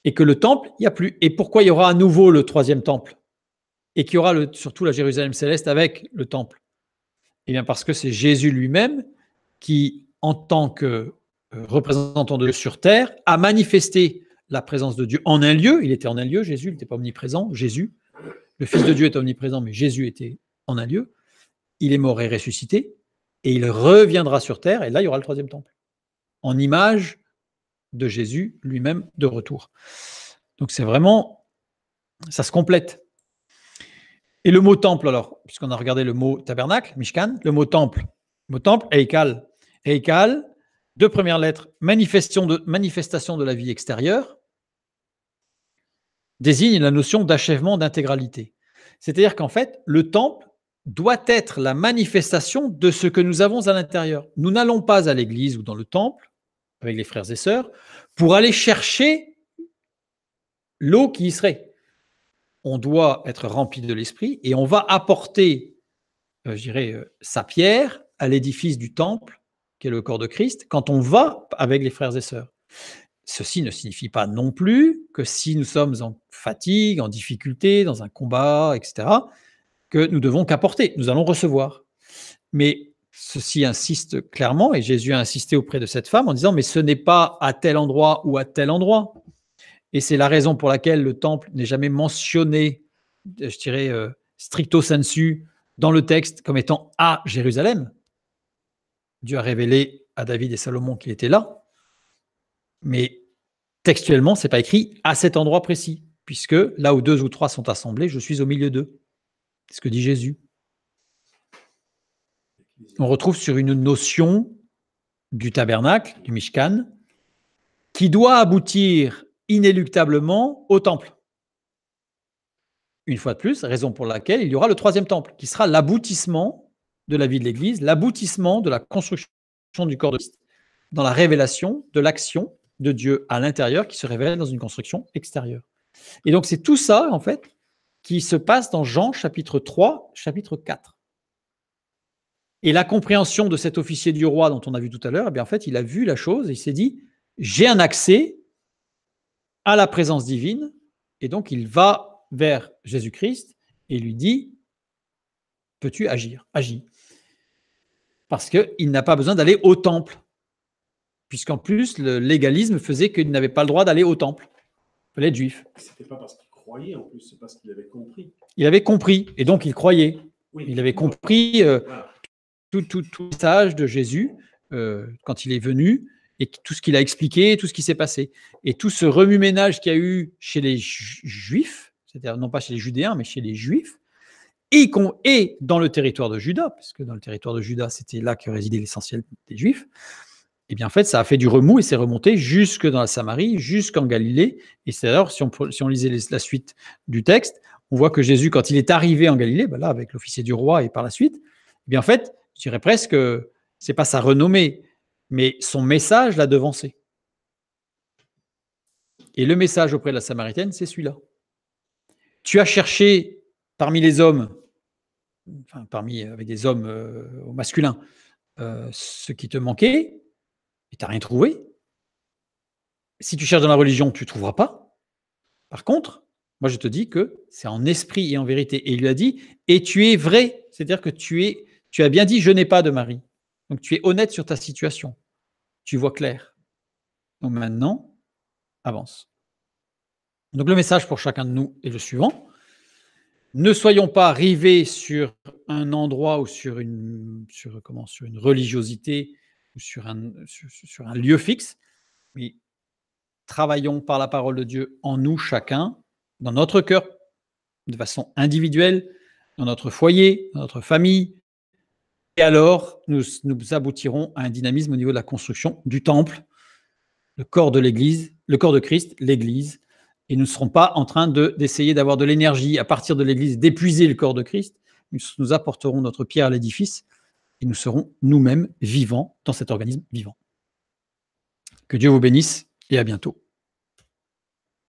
et que le temple, il n'y a plus. Et pourquoi il y aura à nouveau le troisième temple Et qu'il y aura surtout la Jérusalem céleste avec le temple Eh bien parce que c'est Jésus lui-même qui, en tant que euh, représentant de Dieu sur terre, a manifesté la présence de Dieu en un lieu. Il était en un lieu, Jésus, il n'était pas omniprésent, Jésus. Le Fils de Dieu est omniprésent, mais Jésus était en un lieu. Il est mort et ressuscité et il reviendra sur terre, et là, il y aura le troisième temple, en image de Jésus lui-même de retour. Donc c'est vraiment, ça se complète. Et le mot temple, alors, puisqu'on a regardé le mot tabernacle, Mishkan, le mot temple, mot temple, Eikal. Eikal, deux premières lettres, manifestation de, manifestation de la vie extérieure, désigne la notion d'achèvement d'intégralité. C'est-à-dire qu'en fait, le temple, doit être la manifestation de ce que nous avons à l'intérieur. Nous n'allons pas à l'église ou dans le temple avec les frères et sœurs pour aller chercher l'eau qui y serait. On doit être rempli de l'esprit et on va apporter, euh, je dirais, euh, sa pierre à l'édifice du temple qui est le corps de Christ quand on va avec les frères et sœurs. Ceci ne signifie pas non plus que si nous sommes en fatigue, en difficulté, dans un combat, etc., que nous devons qu'apporter, nous allons recevoir. Mais ceci insiste clairement, et Jésus a insisté auprès de cette femme en disant, mais ce n'est pas à tel endroit ou à tel endroit. Et c'est la raison pour laquelle le temple n'est jamais mentionné, je dirais, euh, stricto sensu dans le texte comme étant à Jérusalem. Dieu a révélé à David et Salomon qu'il était là, mais textuellement, ce n'est pas écrit à cet endroit précis, puisque là où deux ou trois sont assemblés, je suis au milieu d'eux. C'est ce que dit Jésus. On retrouve sur une notion du tabernacle, du Mishkan, qui doit aboutir inéluctablement au temple. Une fois de plus, raison pour laquelle il y aura le troisième temple, qui sera l'aboutissement de la vie de l'Église, l'aboutissement de la construction du corps de Christ, dans la révélation de l'action de Dieu à l'intérieur qui se révèle dans une construction extérieure. Et donc c'est tout ça, en fait, qui se passe dans Jean chapitre 3, chapitre 4. Et la compréhension de cet officier du roi dont on a vu tout à l'heure, eh bien en fait, il a vu la chose et il s'est dit, j'ai un accès à la présence divine, et donc il va vers Jésus-Christ et lui dit, peux-tu agir Agis. Parce qu'il n'a pas besoin d'aller au temple, puisqu'en plus, le légalisme faisait qu'il n'avait pas le droit d'aller au temple. Il fallait être juif. pas qu'il compris. Il avait compris, et donc il croyait. Il avait compris euh, tout, tout, le de Jésus euh, quand il est venu, et tout ce qu'il a expliqué, tout ce qui s'est passé. Et tout ce remue-ménage qu'il y a eu chez les Juifs, c'est-à-dire non pas chez les Judéens, mais chez les Juifs, et, et dans le territoire de Juda, puisque dans le territoire de Juda, c'était là que résidait l'essentiel des Juifs, et eh bien en fait, ça a fait du remous et c'est remonté jusque dans la Samarie, jusqu'en Galilée. Et c'est alors, si on, lisait la suite du texte, on voit que Jésus, quand il est arrivé en Galilée, ben là, avec l'officier du roi et par la suite, eh bien en fait, je dirais presque, c'est pas sa renommée, mais son message l'a devancé. Et le message auprès de la Samaritaine, c'est celui-là. Tu as cherché parmi les hommes, enfin, parmi avec des hommes euh, masculins, euh, ce qui te manquait, et tu n'as rien trouvé. Si tu cherches dans la religion, tu ne trouveras pas. Par contre, moi je te dis que c'est en esprit et en vérité. Et il lui a dit, et tu es vrai. C'est-à-dire que tu, es, tu as bien dit, je n'ai pas de mari. Donc tu es honnête sur ta situation. Tu vois clair. Donc maintenant, avance. Donc le message pour chacun de nous est le suivant. Ne soyons pas rivés sur un endroit ou sur une, comment, sur une religiosité ou sur un, lieu fixe, mais travaillons par la parole de Dieu en nous chacun, dans notre cœur, de façon individuelle, dans notre foyer, dans notre famille. Et alors, nous, aboutirons à un dynamisme au niveau de la construction du temple, le corps de l'Église, le corps de Christ, l'Église. Et nous ne serons pas en train d'essayer d'avoir de l'énergie à partir de l'Église, d'épuiser le corps de Christ. nous apporterons notre pierre à l'édifice et nous serons nous-mêmes vivants dans cet organisme vivant. Que Dieu vous bénisse et à bientôt.